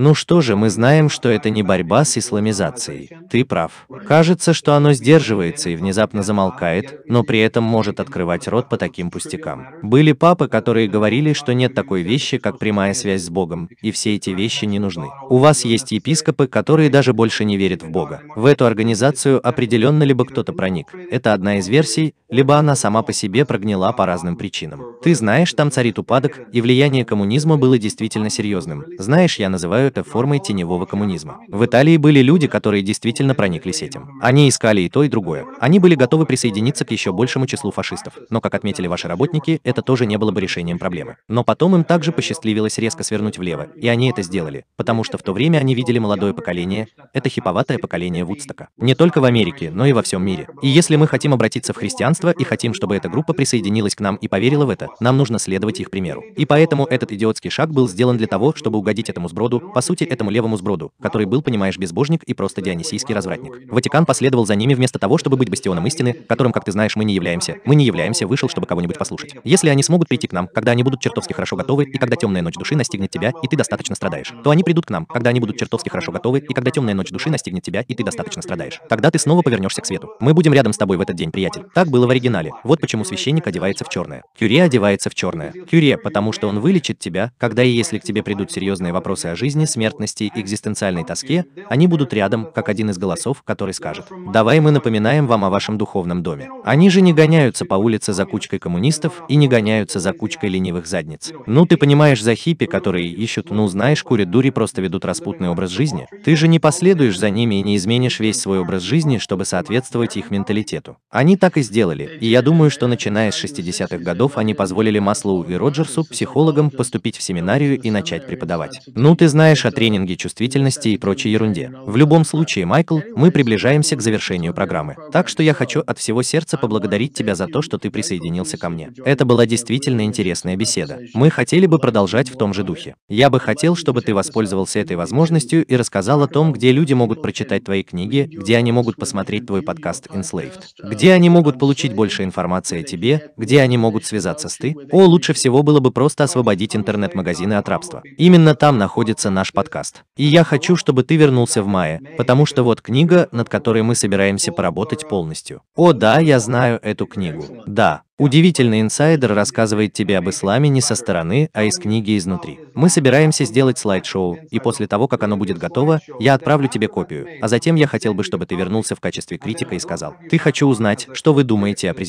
Ну что же, мы знаем, что это не борьба с исламизацией. Ты прав. Кажется, что оно сдерживается и внезапно замолкает, но при этом может открывать рот по таким пустякам. Были папы, которые говорили, что нет такой вещи, как прямая связь с Богом, и все эти вещи не нужны. У вас есть епископы, которые даже больше не верят в Бога. В эту организацию определенно либо кто-то проник, это одна из версий, либо она сама по себе прогнила по разным причинам. Ты знаешь, там царит упадок, и влияние коммунизма было действительно серьезным. Знаешь, я называю это формой теневого коммунизма. В Италии были люди, которые действительно прониклись этим. Они искали и то, и другое. Они были готовы присоединиться к еще большему числу фашистов. Но, как отметили ваши работники, это тоже не было бы решением проблемы. Но потом им также посчастливилось резко свернуть влево, и они это сделали, потому что в то время они видели молодое поколение, это хиповатое поколение Вудстока. Не только в Америке, но и во всем мире. И если мы хотим обратиться в христианство и хотим, чтобы эта группа присоединилась к нам и поверила в это, нам нужно следовать их примеру. И поэтому этот идиотский шаг был сделан для того, чтобы угодить этому сброду, по сути, этому левому сброду, который был, понимаешь, безбожник и просто дионисийский развратник. Ватикан последовал за ними вместо того, чтобы быть бастионом истины, которым, как ты знаешь, мы не являемся. Мы не являемся, вышел, чтобы кого-нибудь послушать. Если они смогут прийти к нам, когда они будут чертовски хорошо готовы, и когда темная ночь души настигнет тебя, и ты достаточно страдаешь, то они придут к нам, когда они будут чертовски хорошо готовы, и когда темная ночь души настигнет тебя, и ты достаточно страдаешь. Тогда ты снова повернешься к свету. Мы будем рядом с тобой в этот день, приятель. Так было в оригинале. Вот почему священник одевается в черное. Кюре одевается в черное. Кюре, потому что он вылечит тебя, когда и если к тебе придут серьезные вопросы о жизни, жизни, смертности, экзистенциальной тоске, они будут рядом, как один из голосов, который скажет «Давай мы напоминаем вам о вашем духовном доме». Они же не гоняются по улице за кучкой коммунистов и не гоняются за кучкой ленивых задниц. Ну ты понимаешь за хиппи, которые ищут, ну знаешь, курят дури, просто ведут распутный образ жизни. Ты же не последуешь за ними и не изменишь весь свой образ жизни, чтобы соответствовать их менталитету. Они так и сделали, и я думаю, что начиная с 60-х годов они позволили Маслоу и Роджерсу, психологам, поступить в семинарию и начать преподавать. Ну ты знаешь, знаешь о тренинге чувствительности и прочей ерунде. В любом случае, Майкл, мы приближаемся к завершению программы. Так что я хочу от всего сердца поблагодарить тебя за то, что ты присоединился ко мне. Это была действительно интересная беседа. Мы хотели бы продолжать в том же духе. Я бы хотел, чтобы ты воспользовался этой возможностью и рассказал о том, где люди могут прочитать твои книги, где они могут посмотреть твой подкаст Enslaved, где они могут получить больше информации о тебе, где они могут связаться с ты. О, лучше всего было бы просто освободить интернет-магазины от рабства. Именно там находится наш подкаст. И я хочу, чтобы ты вернулся в мае, потому что вот книга, над которой мы собираемся поработать полностью. О да, я знаю эту книгу. Да, Удивительный инсайдер рассказывает тебе об исламе не со стороны, а из книги изнутри. Мы собираемся сделать слайд-шоу, и после того, как оно будет готово, я отправлю тебе копию, а затем я хотел бы, чтобы ты вернулся в качестве критика и сказал, «Ты хочу узнать, что вы думаете о президенте».